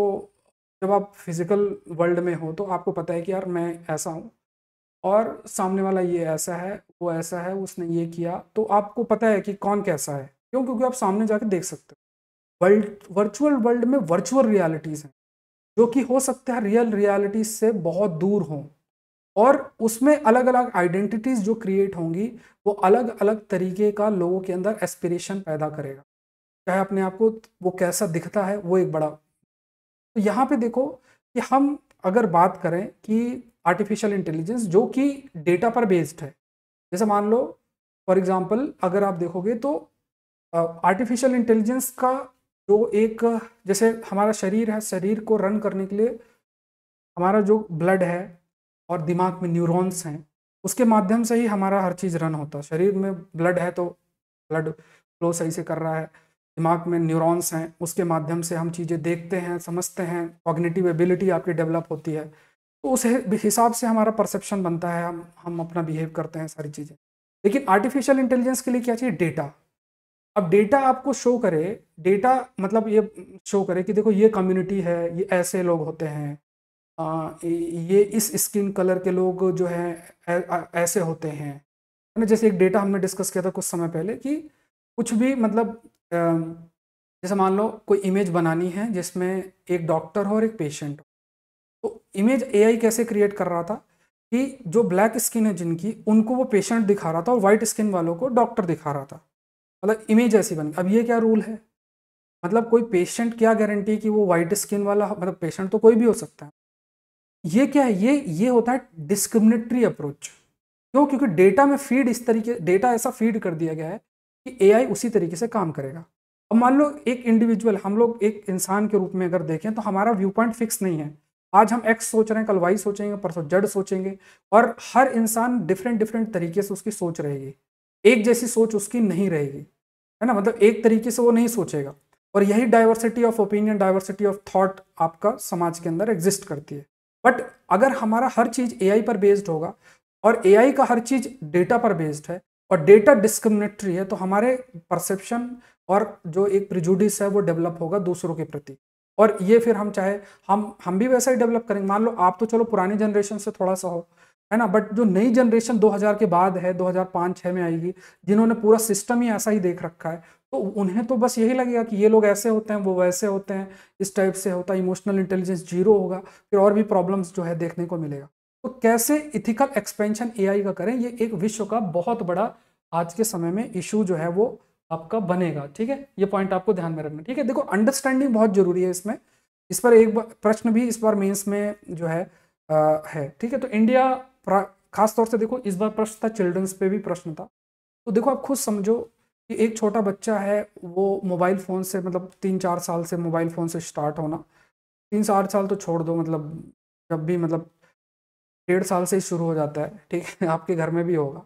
[SPEAKER 2] जब आप फिजिकल वर्ल्ड में हो तो आपको पता है कि यार मैं ऐसा हूँ और सामने वाला ये ऐसा है वो ऐसा है उसने ये किया तो आपको पता है कि कौन कैसा है क्यों क्योंकि आप सामने जाके देख सकते हो वर्ल्ड वर्चुअल वर्ल्ड में वर्चुअल रियलिटीज़ हैं जो कि हो सकता है रियल रियलिटीज से बहुत दूर हों और उसमें अलग अलग आइडेंटिटीज़ जो क्रिएट होंगी वो अलग अलग तरीके का लोगों के अंदर एस्पिरेशन पैदा करेगा चाहे अपने आप को वो कैसा दिखता है वो एक बड़ा तो यहाँ पे देखो कि हम अगर बात करें कि आर्टिफिशियल इंटेलिजेंस जो कि डेटा पर बेस्ड है जैसे मान लो फॉर एग्जांपल अगर आप देखोगे तो आर्टिफिशियल इंटेलिजेंस का जो एक जैसे हमारा शरीर है शरीर को रन करने के लिए हमारा जो ब्लड है और दिमाग में न्यूरॉन्स हैं उसके माध्यम से ही हमारा हर चीज़ रन होता है शरीर में ब्लड है तो ब्लड फ्लो सही से कर रहा है दिमाग में न्यूरॉन्स हैं उसके माध्यम से हम चीज़ें देखते हैं समझते हैं कॉग्निटिव एबिलिटी आपकी डेवलप होती है तो उस हिसाब से हमारा परसेप्शन बनता है हम हम अपना बिहेव करते हैं सारी चीज़ें लेकिन आर्टिफिशियल इंटेलिजेंस के लिए क्या चाहिए डेटा अब डेटा आपको शो करे डेटा मतलब ये शो करे कि देखो ये कम्युनिटी है ये ऐसे लोग होते हैं ये इस स्किन कलर के लोग जो है ऐसे होते हैं है ना जैसे एक डेटा हमने डिस्कस किया था कुछ समय पहले कि कुछ भी मतलब जैसे मान लो कोई इमेज बनानी है जिसमें एक डॉक्टर हो और एक पेशेंट हो तो इमेज एआई कैसे क्रिएट कर रहा था कि जो ब्लैक स्किन है जिनकी उनको वो पेशेंट दिखा रहा था और वाइट स्किन वालों को डॉक्टर दिखा रहा था मतलब इमेज ऐसी बन अब ये क्या रूल है मतलब कोई पेशेंट क्या गारंटी कि वो वाइट स्किन वाला मतलब पेशेंट तो कोई भी हो सकता है ये क्या है ये ये होता है डिस्क्रिमिनेटरी अप्रोच क्यों क्योंकि डेटा में फीड इस तरीके डेटा ऐसा फीड कर दिया गया है कि एआई उसी तरीके से काम करेगा अब मान लो एक इंडिविजुअल हम लोग एक इंसान के रूप में अगर देखें तो हमारा व्यू पॉइंट फिक्स नहीं है आज हम एक्स सोच रहे हैं कल वाई सोचेंगे परसों जड सोचेंगे और हर इंसान डिफरेंट डिफरेंट तरीके से उसकी सोच रहेगी एक जैसी सोच उसकी नहीं रहेगी है ना मतलब एक तरीके से वो नहीं सोचेगा और यही diversity of opinion diversity of thought आपका समाज के अंदर एग्जिस्ट करती है बट अगर हमारा हर चीज़ ए पर बेस्ड होगा और ए का हर चीज़ डेटा पर बेस्ड है और डेटा डिस्क्रिमिनेटरी है तो हमारे परसेप्शन और जो एक प्रिजुडिस है वो डेवलप होगा दूसरों के प्रति और ये फिर हम चाहे हम हम भी वैसा ही डेवलप करेंगे मान लो आप तो चलो पुरानी जनरेशन से थोड़ा सा हो है ना बट जो नई जनरेशन 2000 के बाद है 2005-6 में आएगी जिन्होंने पूरा सिस्टम ही ऐसा ही देख रखा है तो उन्हें तो बस यही लगेगा कि ये लोग ऐसे होते हैं वो वैसे होते हैं इस टाइप से होता है इमोशनल इंटेलिजेंस जीरो होगा फिर और भी प्रॉब्लम्स जो है देखने को मिलेगा तो कैसे इथिकल एक्सपेंशन एआई का करें ये एक विश्व का बहुत बड़ा आज के समय में इशू जो है वो आपका बनेगा ठीक है ये पॉइंट आपको ध्यान में रखना ठीक है देखो अंडरस्टैंडिंग बहुत जरूरी है इसमें इस पर एक प्रश्न भी इस बार मेन्स में जो है आ, है ठीक है तो इंडिया खासतौर से देखो इस बार प्रश्न था चिल्ड्रंस पे भी प्रश्न था तो देखो आप खुद समझो कि एक छोटा बच्चा है वो मोबाइल फ़ोन से मतलब तीन चार साल से मोबाइल फ़ोन से स्टार्ट होना तीन चार साल तो छोड़ दो मतलब जब भी मतलब डेढ़ साल से ही शुरू हो जाता है ठीक है आपके घर में भी होगा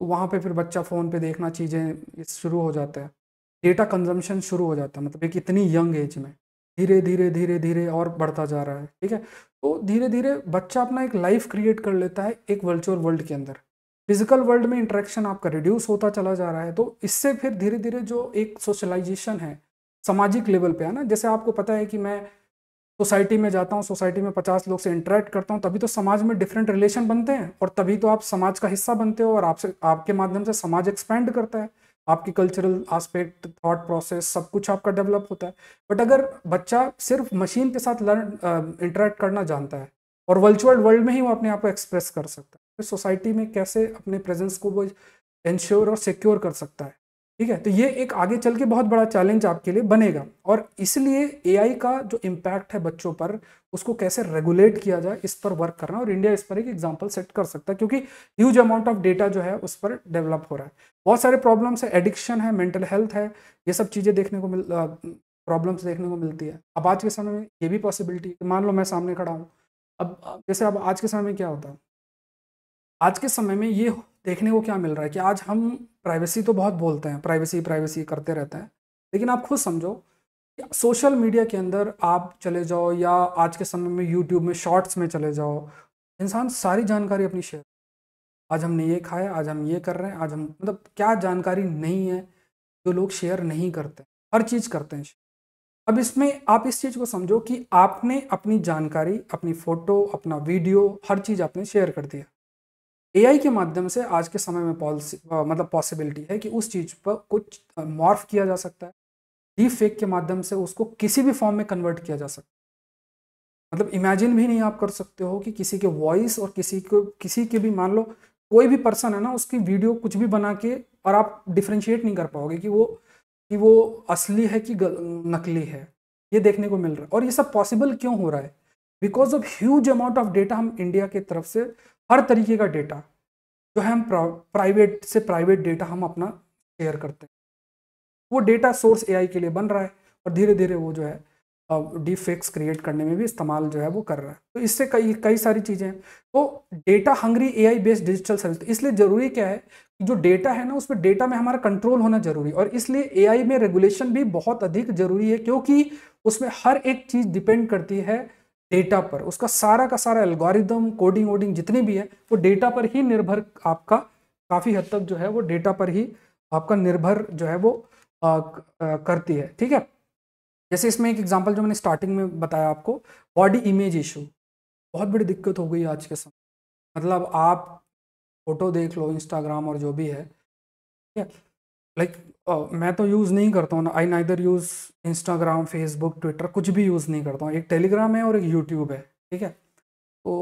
[SPEAKER 2] तो वहाँ पे फिर बच्चा फ़ोन पे देखना चीज़ें शुरू हो जाता है डेटा कंजम्पशन शुरू हो जाता है मतलब एक इतनी यंग एज में धीरे धीरे धीरे धीरे और बढ़ता जा रहा है ठीक है तो धीरे धीरे बच्चा अपना एक लाइफ क्रिएट कर लेता है एक वर्चुअल वर्ल्ड के अंदर फिजिकल वर्ल्ड में इंटरेक्शन आपका रिड्यूस होता चला जा रहा है तो इससे फिर धीरे धीरे जो एक सोशलाइजेशन है सामाजिक लेवल पे है ना जैसे आपको पता है कि मैं सोसाइटी में जाता हूँ सोसाइटी में पचास लोग से इंटरेक्ट करता हूँ तभी तो समाज में डिफरेंट रिलेशन बनते हैं और तभी तो आप समाज का हिस्सा बनते हो और आपसे आपके माध्यम से समाज एक्सपेंड करता है आपकी कल्चरल आस्पेक्ट थॉट प्रोसेस सब कुछ आपका डेवलप होता है बट अगर बच्चा सिर्फ मशीन के साथ लर्न इंटरेक्ट करना जानता है और वर्चुअल वर्ल्ड में ही वो अपने आप को एक्सप्रेस कर सकता है सोसाइटी में कैसे अपने प्रेजेंस को वो इंश्योर और सिक्योर कर सकता है ठीक है तो ये एक आगे चल के बहुत बड़ा चैलेंज आपके लिए बनेगा और इसलिए एआई का जो इम्पैक्ट है बच्चों पर उसको कैसे रेगुलेट किया जाए इस पर वर्क करना और इंडिया इस पर एक एग्जाम्पल सेट कर सकता है क्योंकि ह्यूज अमाउंट ऑफ डेटा जो है उस पर डेवलप हो रहा है बहुत सारे प्रॉब्लम्स है एडिक्शन है मेंटल हेल्थ है ये सब चीज़ें देखने को मिल प्रॉब्लम्स देखने को मिलती है अब आज के समय में ये भी पॉसिबिलिटी मान लो मैं सामने खड़ा हूँ अब जैसे अब आज के समय में क्या होता है आज के समय में ये देखने को क्या मिल रहा है कि आज हम प्राइवेसी तो बहुत बोलते हैं प्राइवेसी प्राइवेसी करते रहते हैं लेकिन आप खुद समझो सोशल मीडिया के अंदर आप चले जाओ या आज के समय में यूट्यूब में शॉर्ट्स में चले जाओ इंसान सारी जानकारी अपनी शेयर आज हमने ये खाया आज हम ये कर रहे हैं आज हम मतलब क्या जानकारी नहीं है जो लोग शेयर नहीं करते हर चीज़ करते हैं अब इसमें आप इस चीज़ को समझो कि आपने अपनी जानकारी अपनी फ़ोटो अपना वीडियो हर चीज़ आपने शेयर कर दिया एआई के माध्यम से आज के समय में पॉलिसी मतलब पॉसिबिलिटी है कि उस चीज़ पर कुछ मॉर्फ किया जा सकता है डीप फेक के माध्यम से उसको किसी भी फॉर्म में कन्वर्ट किया जा सकता है मतलब इमेजिन भी नहीं आप कर सकते हो कि किसी के वॉइस और किसी को किसी के भी मान लो कोई भी पर्सन है ना उसकी वीडियो कुछ भी बना के और आप डिफ्रेंशिएट नहीं कर पाओगे कि वो कि वो असली है कि नकली है ये देखने को मिल रहा है और ये सब पॉसिबल क्यों हो रहा है because of huge amount of data हम इंडिया की तरफ से हर तरीके का डेटा जो है हम प्राइवेट से प्राइवेट डेटा हम अपना शेयर करते हैं वो डेटा सोर्स एआई के लिए बन रहा है और धीरे धीरे वो जो है डी फेक्स क्रिएट करने में भी इस्तेमाल जो है वो कर रहा है तो इससे कई कई सारी चीज़ें तो data a AI based digital service इसलिए ज़रूरी क्या है कि जो डेटा है ना उसमें डेटा में हमारा कंट्रोल होना जरूरी और इसलिए एआई में रेगुलेशन भी बहुत अधिक जरूरी है क्योंकि उसमें हर एक चीज़ डिपेंड करती है डेटा पर उसका सारा का सारा एल्गोरिदम कोडिंग वोडिंग जितनी भी है वो डेटा पर ही निर्भर आपका काफ़ी हद तक जो है वो डेटा पर ही आपका निर्भर जो है वो आ, आ, करती है ठीक है जैसे इसमें एक एग्जांपल जो मैंने स्टार्टिंग में बताया आपको बॉडी इमेज इशू बहुत बड़ी दिक्कत हो गई आज के समय मतलब आप फोटो देख लो इंस्टाग्राम और जो भी है ठीक है लाइक like, uh, मैं तो यूज़ नहीं करता हूँ ना I neither use Instagram Facebook Twitter कुछ भी यूज़ नहीं करता हूँ एक टेलीग्राम है और एक यूट्यूब है ठीक है तो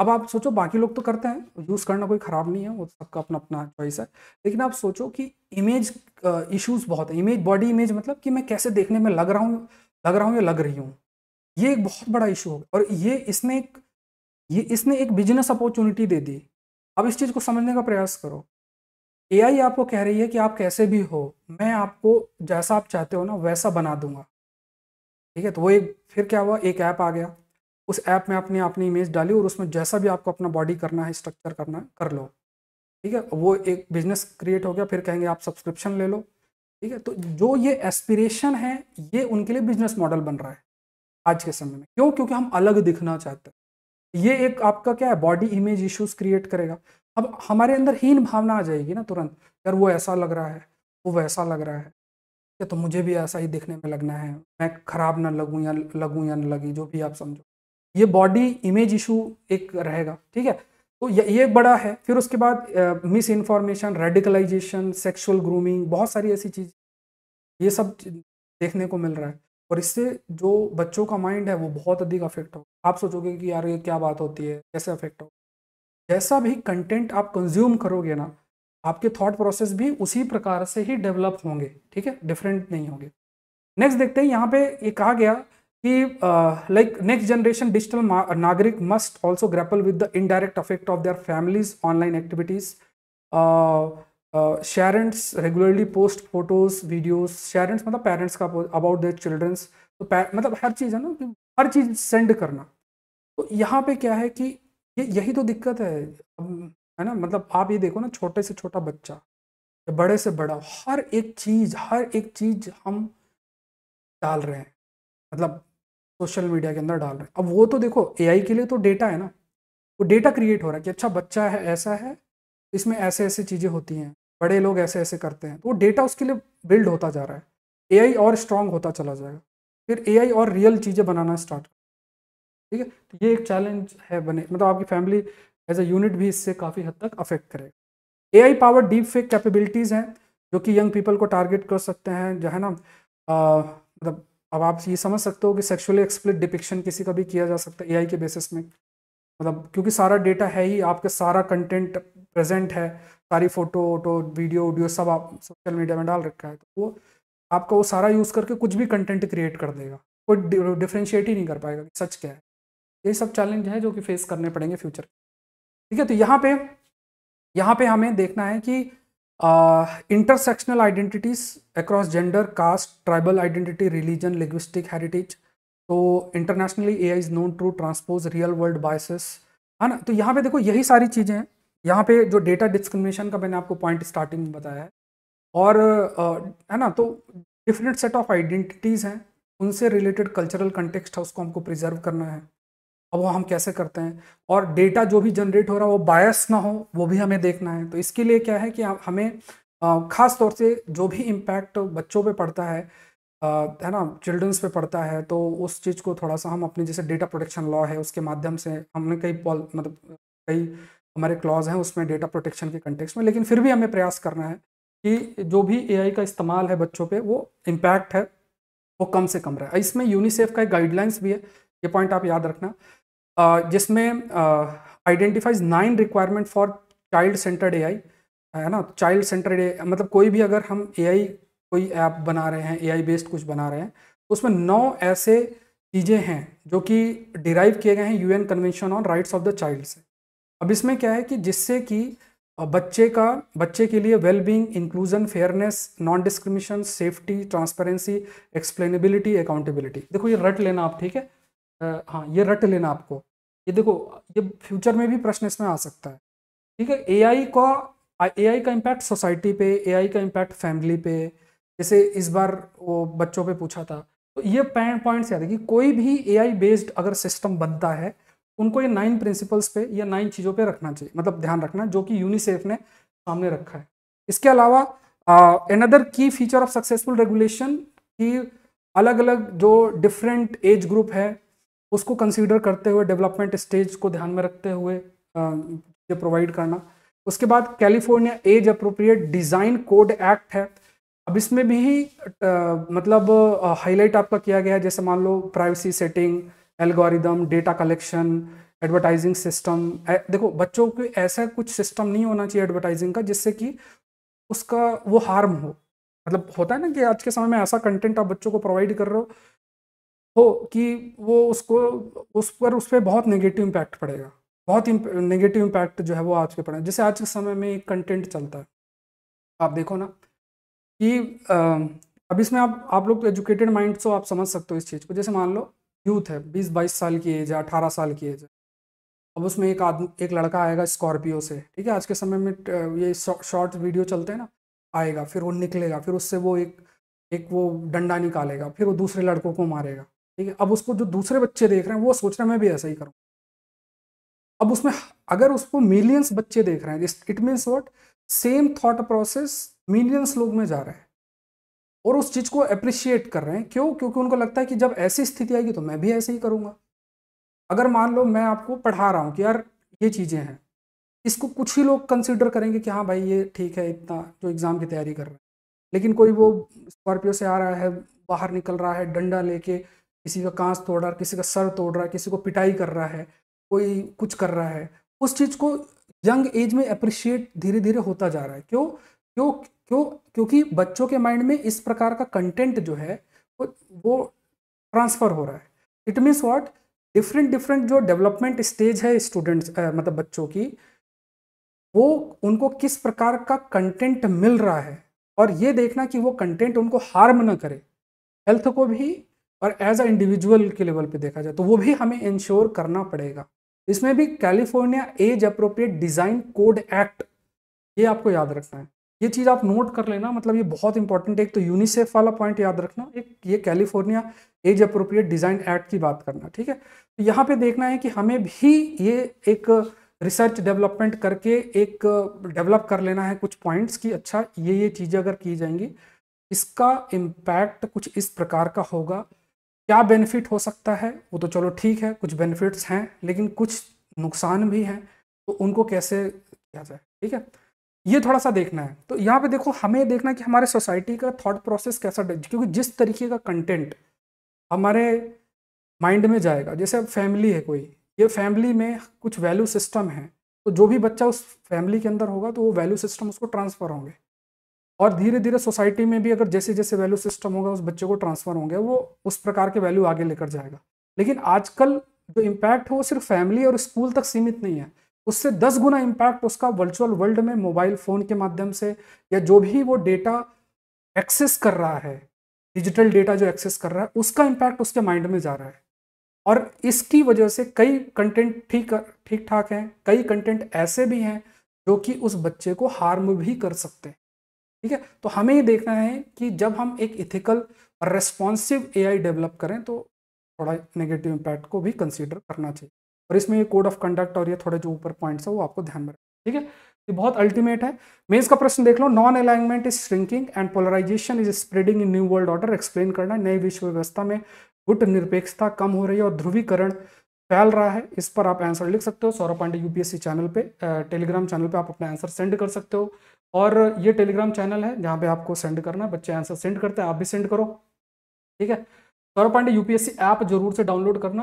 [SPEAKER 2] अब आप सोचो बाकी लोग तो करते हैं यूज़ करना कोई ख़राब नहीं है वो सबका अपना अपना चॉइस है लेकिन आप सोचो कि इमेज इश्यूज uh, बहुत है इमेज बॉडी इमेज मतलब कि मैं कैसे देखने में लग रहा हूँ लग रहा हूँ या लग रही हूँ ये एक बहुत बड़ा इशू होगा और ये इसने एक ये इसने एक बिजनेस अपॉर्चुनिटी दे दी अब इस चीज़ को समझने का प्रयास करो एआई आपको कह रही है कि आप कैसे भी हो मैं आपको जैसा आप चाहते हो ना वैसा बना दूंगा ठीक है तो वो एक फिर क्या हुआ एक ऐप आ गया उस ऐप में आपने अपनी इमेज डाली और उसमें जैसा भी आपको अपना बॉडी करना है स्ट्रक्चर करना है कर लो ठीक है वो एक बिजनेस क्रिएट हो गया फिर कहेंगे आप सब्सक्रिप्शन ले लो ठीक है तो जो ये एस्पिरेशन है ये उनके लिए बिजनेस मॉडल बन रहा है आज के समय में क्यों क्योंकि हम अलग दिखना चाहते हैं ये एक आपका क्या है बॉडी इमेज इश्यूज क्रिएट करेगा अब हमारे अंदर हीन भावना आ जाएगी ना तुरंत यार वो ऐसा लग रहा है वो वैसा लग रहा है या तो मुझे भी ऐसा ही देखने में लगना है मैं खराब ना लगूँ या लगूँ या ना लगी जो भी आप समझो ये बॉडी इमेज इशू एक रहेगा ठीक है तो ये बड़ा है फिर उसके बाद misinformation radicalisation sexual grooming बहुत सारी ऐसी चीज़ ये सब देखने को मिल रहा है और इससे जो बच्चों का माइंड है वो बहुत अधिक अफेक्ट हो आप सोचोगे कि यार ये क्या बात होती है कैसे अफेक्ट हो जैसा भी कंटेंट आप कंज्यूम करोगे ना आपके थॉट प्रोसेस भी उसी प्रकार से ही डेवलप होंगे ठीक है डिफरेंट नहीं होंगे नेक्स्ट देखते हैं यहाँ पे ये कहा गया कि लाइक नेक्स्ट जनरेशन डिजिटल नागरिक must also grapple with the indirect affect of their families online activities sharents regularly post photos videos sharents मतलब पेरेंट्स का अबाउट देयर चिल्ड्रंस तो मतलब हर चीज़ है ना हर चीज़ सेंड करना तो यहाँ पे क्या है कि ये यही तो दिक्कत है अब है ना मतलब आप ये देखो ना छोटे से छोटा बच्चा या बड़े से बड़ा हर एक चीज़ हर एक चीज़ हम डाल रहे हैं मतलब सोशल मीडिया के अंदर डाल रहे हैं अब वो तो देखो एआई के लिए तो डेटा है ना वो डेटा क्रिएट हो रहा है कि अच्छा बच्चा है ऐसा है इसमें ऐसे ऐसे चीज़ें होती हैं बड़े लोग ऐसे ऐसे करते हैं तो वो डेटा उसके लिए बिल्ड होता जा रहा है एआई और स्ट्रांग होता चला जाएगा फिर एआई और रियल चीज़ें बनाना स्टार्ट ठीक है तो ये एक चैलेंज है बने मतलब आपकी फैमिली एज ए यूनिट भी इससे काफ़ी हद तक अफेक्ट करेगा A I power deep fake capabilities हैं जो कि यंग पीपल को टारगेट कर सकते हैं जो है ना मतलब अब आप ये समझ सकते हो कि सेक्सुअली एक्सप्लिट डिपिक्शन किसी का भी किया जा सकता है एआई के बेसिस में मतलब क्योंकि सारा डेटा है ही आपके सारा कंटेंट प्रेजेंट है सारी फोटो वोटो वीडियो वीडियो सब आप सोशल मीडिया में डाल रखा है तो वो आपका वो सारा यूज़ करके कुछ भी कंटेंट क्रिएट कर देगा कोई डिफ्रेंशिएट ही नहीं कर पाएगा सच क्या है ये सब चैलेंज है जो कि फेस करने पड़ेंगे फ्यूचर ठीक है तो यहाँ पे यहाँ पे हमें देखना है कि intersectional identities across gender caste tribal identity religion linguistic heritage तो internationally A is known to transpose real world biases है ना तो यहाँ पे देखो यही सारी चीज़ें हैं यहाँ पे जो डेटा डिस्क्रिमिनेशन का मैंने आपको पॉइंट स्टार्टिंग में बताया है और है ना तो डिफरेंट सेट ऑफ आइडेंटिटीज़ हैं उनसे रिलेटेड कल्चरल कंटेक्सट है उसको हमको प्रिजर्व करना है अब वो हम कैसे करते हैं और डेटा जो भी जनरेट हो रहा है वो बायस ना हो वो भी हमें देखना है तो इसके लिए क्या है कि हमें ख़ास तौर से जो भी इम्पैक्ट बच्चों पे पड़ता है है ना चिल्ड्रंस पे पड़ता है तो उस चीज़ को थोड़ा सा हम अपने जैसे डेटा प्रोटेक्शन लॉ है उसके माध्यम से हमने कई पॉल मतलब कई हमारे क्लॉज हैं उसमें डेटा प्रोटेक्शन के कंटेक्स में लेकिन फिर भी हमें प्रयास करना है कि जो भी ए का इस्तेमाल है बच्चों पर वो इम्पैक्ट है वो कम से कम रहे इसमें यूनिसेफ का एक गाइडलाइंस भी है ये पॉइंट आप याद रखना जिसमें identifies nine requirement for child centred AI है ना चाइल्ड सेंटर्ड मतलब कोई भी अगर हम एआई कोई ऐप बना रहे हैं एआई बेस्ड कुछ बना रहे हैं तो उसमें नौ ऐसे चीज़ें हैं जो कि डिराइव किए गए हैं UN convention on rights of the child से अब इसमें क्या है कि जिससे कि बच्चे का बच्चे के लिए wellbeing inclusion fairness non discrimination safety transparency explainability accountability देखो ये रट लेना आप ठीक है आ, हाँ ये रट लेना आपको ये देखो ये फ्यूचर में भी प्रश्न इसमें आ सकता है ठीक है एआई का एआई का इम्पैक्ट सोसाइटी पे एआई का इम्पैक्ट फैमिली पे जैसे इस बार वो बच्चों पे पूछा था तो ये पैंट पॉइंट्स याद है कि कोई भी एआई बेस्ड अगर सिस्टम बनता है उनको ये नाइन प्रिंसिपल्स पे या नाइन चीज़ों पे रखना चाहिए मतलब ध्यान रखना जो कि यूनिसेफ ने सामने रखा है इसके अलावा अनदर की फीचर ऑफ सक्सेसफुल रेगुलेशन की अलग अलग जो डिफरेंट एज ग्रुप है उसको कंसीडर करते हुए डेवलपमेंट स्टेज को ध्यान में रखते हुए ये प्रोवाइड करना उसके बाद California age appropriate design code act है अब इसमें भी मतलब हाईलाइट आपका किया गया है जैसे मान लो privacy setting algorithm data collection advertising system देखो बच्चों को ऐसा कुछ सिस्टम नहीं होना चाहिए एडवर्टाइजिंग का जिससे कि उसका वो हार्म हो मतलब होता है ना कि आज के समय में ऐसा कंटेंट आप बच्चों को प्रोवाइड कर रहे हो हो कि वो उसको उस पर उस पर बहुत नेगेटिव इम्पैक्ट पड़ेगा बहुत नेगेटिव इम्पैक्ट जो है वो आज के पड़ेगा जैसे आज के समय में एक कंटेंट चलता है आप देखो ना कि अब इसमें आप आप लोग एजुकेटेड माइंड से आप समझ सकते हो इस चीज़ को जैसे मान लो यूथ है बीस बाईस साल की एज है अठारह साल की एज है अब उसमें एक आदमी एक लड़का आएगा स्कॉर्पियो से ठीक है आज के समय में ये शॉर्ट वीडियो चलते हैं ना आएगा फिर वो निकलेगा फिर उससे वो एक एक वो डंडा निकालेगा फिर वो दूसरे लड़कों को मारेगा ठीक है अब उसको जो दूसरे बच्चे देख रहे हैं वो सोच रहे हैं मैं भी ऐसा ही करूँ अब उसमें अगर उसको मिलियंस बच्चे देख रहे हैं it means what same thought process millions लोग में जा रहे हैं और उस चीज़ को अप्रिशिएट कर रहे हैं क्यों क्योंकि उनको लगता है कि जब ऐसी स्थिति आएगी तो मैं भी ऐसे ही करूँगा अगर मान लो मैं आपको पढ़ा रहा हूँ कि यार ये चीज़ें हैं इसको कुछ ही लोग कंसिडर करेंगे कि हाँ भाई ये ठीक है इतना जो एग्ज़ाम की तैयारी कर रहे हैं लेकिन कोई वो स्कॉर्पियो से आ रहा है बाहर निकल रहा है डंडा लेके किसी का कांस तोड़ रहा है किसी का सर तोड़ रहा है किसी को पिटाई कर रहा है कोई कुछ कर रहा है उस चीज़ को यंग एज में अप्रिशिएट धीरे धीरे होता जा रहा है क्यों क्यों क्यों क्योंकि बच्चों के माइंड में इस प्रकार का कंटेंट जो है वो ट्रांसफ़र हो रहा है it means what different different जो डेवलपमेंट स्टेज है स्टूडेंट्स मतलब बच्चों की वो उनको किस प्रकार का कंटेंट मिल रहा है और ये देखना कि वो कंटेंट उनको हार्म ना करे हेल्थ को भी और एज अ इंडिविजुअल के लेवल पे देखा जाए तो वो भी हमें इंश्योर करना पड़ेगा इसमें भी California age appropriate design code act ये आपको याद रखना है ये चीज़ आप नोट कर लेना मतलब ये बहुत इंपॉर्टेंट है एक तो यूनिसेफ वाला पॉइंट याद रखना एक ये California age appropriate design act की बात करना ठीक है तो यहाँ पे देखना है कि हमें भी ये एक रिसर्च डेवलपमेंट करके एक डेवलप कर लेना है कुछ पॉइंट्स की अच्छा ये ये चीज़ें अगर की जाएंगी इसका इम्पैक्ट कुछ इस प्रकार का होगा क्या बेनिफिट हो सकता है वो तो चलो ठीक है कुछ बेनिफिट्स हैं लेकिन कुछ नुकसान भी हैं तो उनको कैसे किया जाए ठीक है ये थोड़ा सा देखना है तो यहाँ पे देखो हमें देखना है कि हमारे सोसाइटी का थॉट प्रोसेस कैसा क्योंकि जिस तरीके का कंटेंट हमारे माइंड में जाएगा जैसे अब फैमिली है कोई ये फैमिली में कुछ वैल्यू सिस्टम है तो जो भी बच्चा उस फैमिली के अंदर होगा तो वो वैल्यू सिस्टम उसको ट्रांसफ़र होंगे और धीरे धीरे सोसाइटी में भी अगर जैसे जैसे वैल्यू सिस्टम होगा उस बच्चे को ट्रांसफर होंगे वो उस प्रकार के वैल्यू आगे लेकर जाएगा लेकिन आजकल जो इम्पैक्ट है वो सिर्फ फैमिली और स्कूल तक सीमित नहीं है उससे दस गुना इम्पैक्ट उसका वर्चुअल वर्ल्ड में मोबाइल फ़ोन के माध्यम से या जो भी वो डेटा एक्सेस कर रहा है डिजिटल डेटा जो एक्सेस कर रहा है उसका इम्पैक्ट उसके माइंड में जा रहा है और इसकी वजह से कई कंटेंट ठीक ठीक ठाक हैं कई कंटेंट ऐसे भी हैं जो कि उस बच्चे को हार्म भी कर सकते हैं ठीक है तो हमें ये देखना है कि जब हम एक इथिकल और रेस्पॉन्सिव ए डेवलप करें तो थोड़ा नेगेटिव इम्पैक्ट को भी कंसिडर करना चाहिए और इसमें ये कोड ऑफ कंडक्ट और ये थोड़े जो ऊपर पॉइंट्स है वो आपको ध्यान में रखना ठीक है ये बहुत अल्टीमेट है मेन्स का प्रश्न देख लो non alignment is shrinking and polarisation is spreading in new world order explain करना नई विश्व व्यवस्था में गुट निरपेक्षता कम हो रही है और ध्रुवीकरण फैल रहा है इस पर आप आंसर लिख सकते हो सौरभ पांडे यूपीएससी चैनल पे टेलीग्राम चैनल पे आप अपना आंसर सेंड कर सकते हो और ये टेलीग्राम चैनल है जहाँ पे आपको सेंड करना है बच्चे आंसर सेंड करते हैं आप भी सेंड करो ठीक है सौरभ पांडे यूपीएससी ऐप जरूर से डाउनलोड करना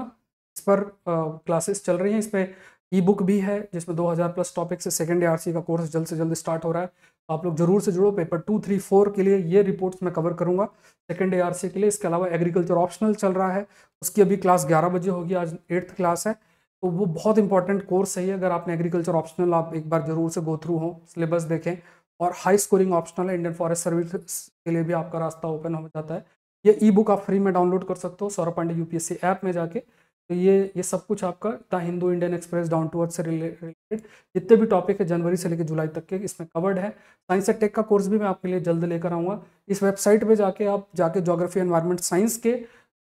[SPEAKER 2] इस पर क्लासेस चल रही हैं इस पर ई बुक भी है जिसमें 2000 प्लस टॉपिक से सेकेंड आर का कोर्स जल्द से जल्द स्टार्ट हो रहा है आप लोग जरूर से जुड़ो पेपर टू थ्री फोर के लिए ये रिपोर्ट्स मैं कवर करूंगा सेकेंड आर के लिए इसके अलावा एग्रीकल्चर ऑप्शनल चल रहा है उसकी अभी क्लास ग्यारह बजे होगी आज एट्थ क्लास है तो वो बहुत इंपॉर्टेंट कोर्स है अगर आपने एग्रीकल्चर ऑप्शनल आप एक बार जरूर से गो थ्रू हो सिलेबस देखें और हाई स्कोरिंग ऑप्शनल है इंडियन फॉरेस्ट सर्विस के लिए भी आपका रास्ता ओपन हो जाता है ये ई बुक आप फ्री में डाउनलोड कर सकते हो सौरभ पांडे यूपीएससी ऐप में जाके तो ये ये सब कुछ आपका the Hindu Indian Express down to earth से रिलेटेड जितने भी टॉपिक है जनवरी से लेकर जुलाई तक के इसमें कवर्ड है साइंस एंड टेक का कोर्स भी मैं आपके लिए जल्द लेकर आऊँगा इस वेबसाइट पे जाके आप जाके जोग्राफी एनवायरमेंट साइंस के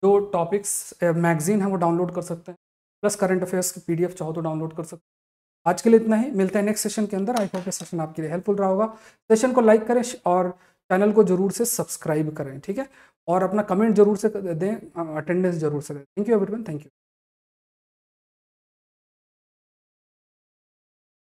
[SPEAKER 2] जो टॉपिक्स मैगजीन है वो डाउनलोड कर सकते हैं प्लस करंट अफेयर्स की पीडीएफ चाहो तो डाउनलोड कर सकते आज के लिए इतना ही मिलते हैं नेक्स्ट सेशन के अंदर आई होप ये सेशन आपके लिए हेल्पफुल रहा होगा सेशन को लाइक करें और चैनल को जरूर से सब्सक्राइब करें ठीक है और अपना कमेंट जरूर से दें
[SPEAKER 1] अटेंडेंस जरूर से दें thank you everyone thank you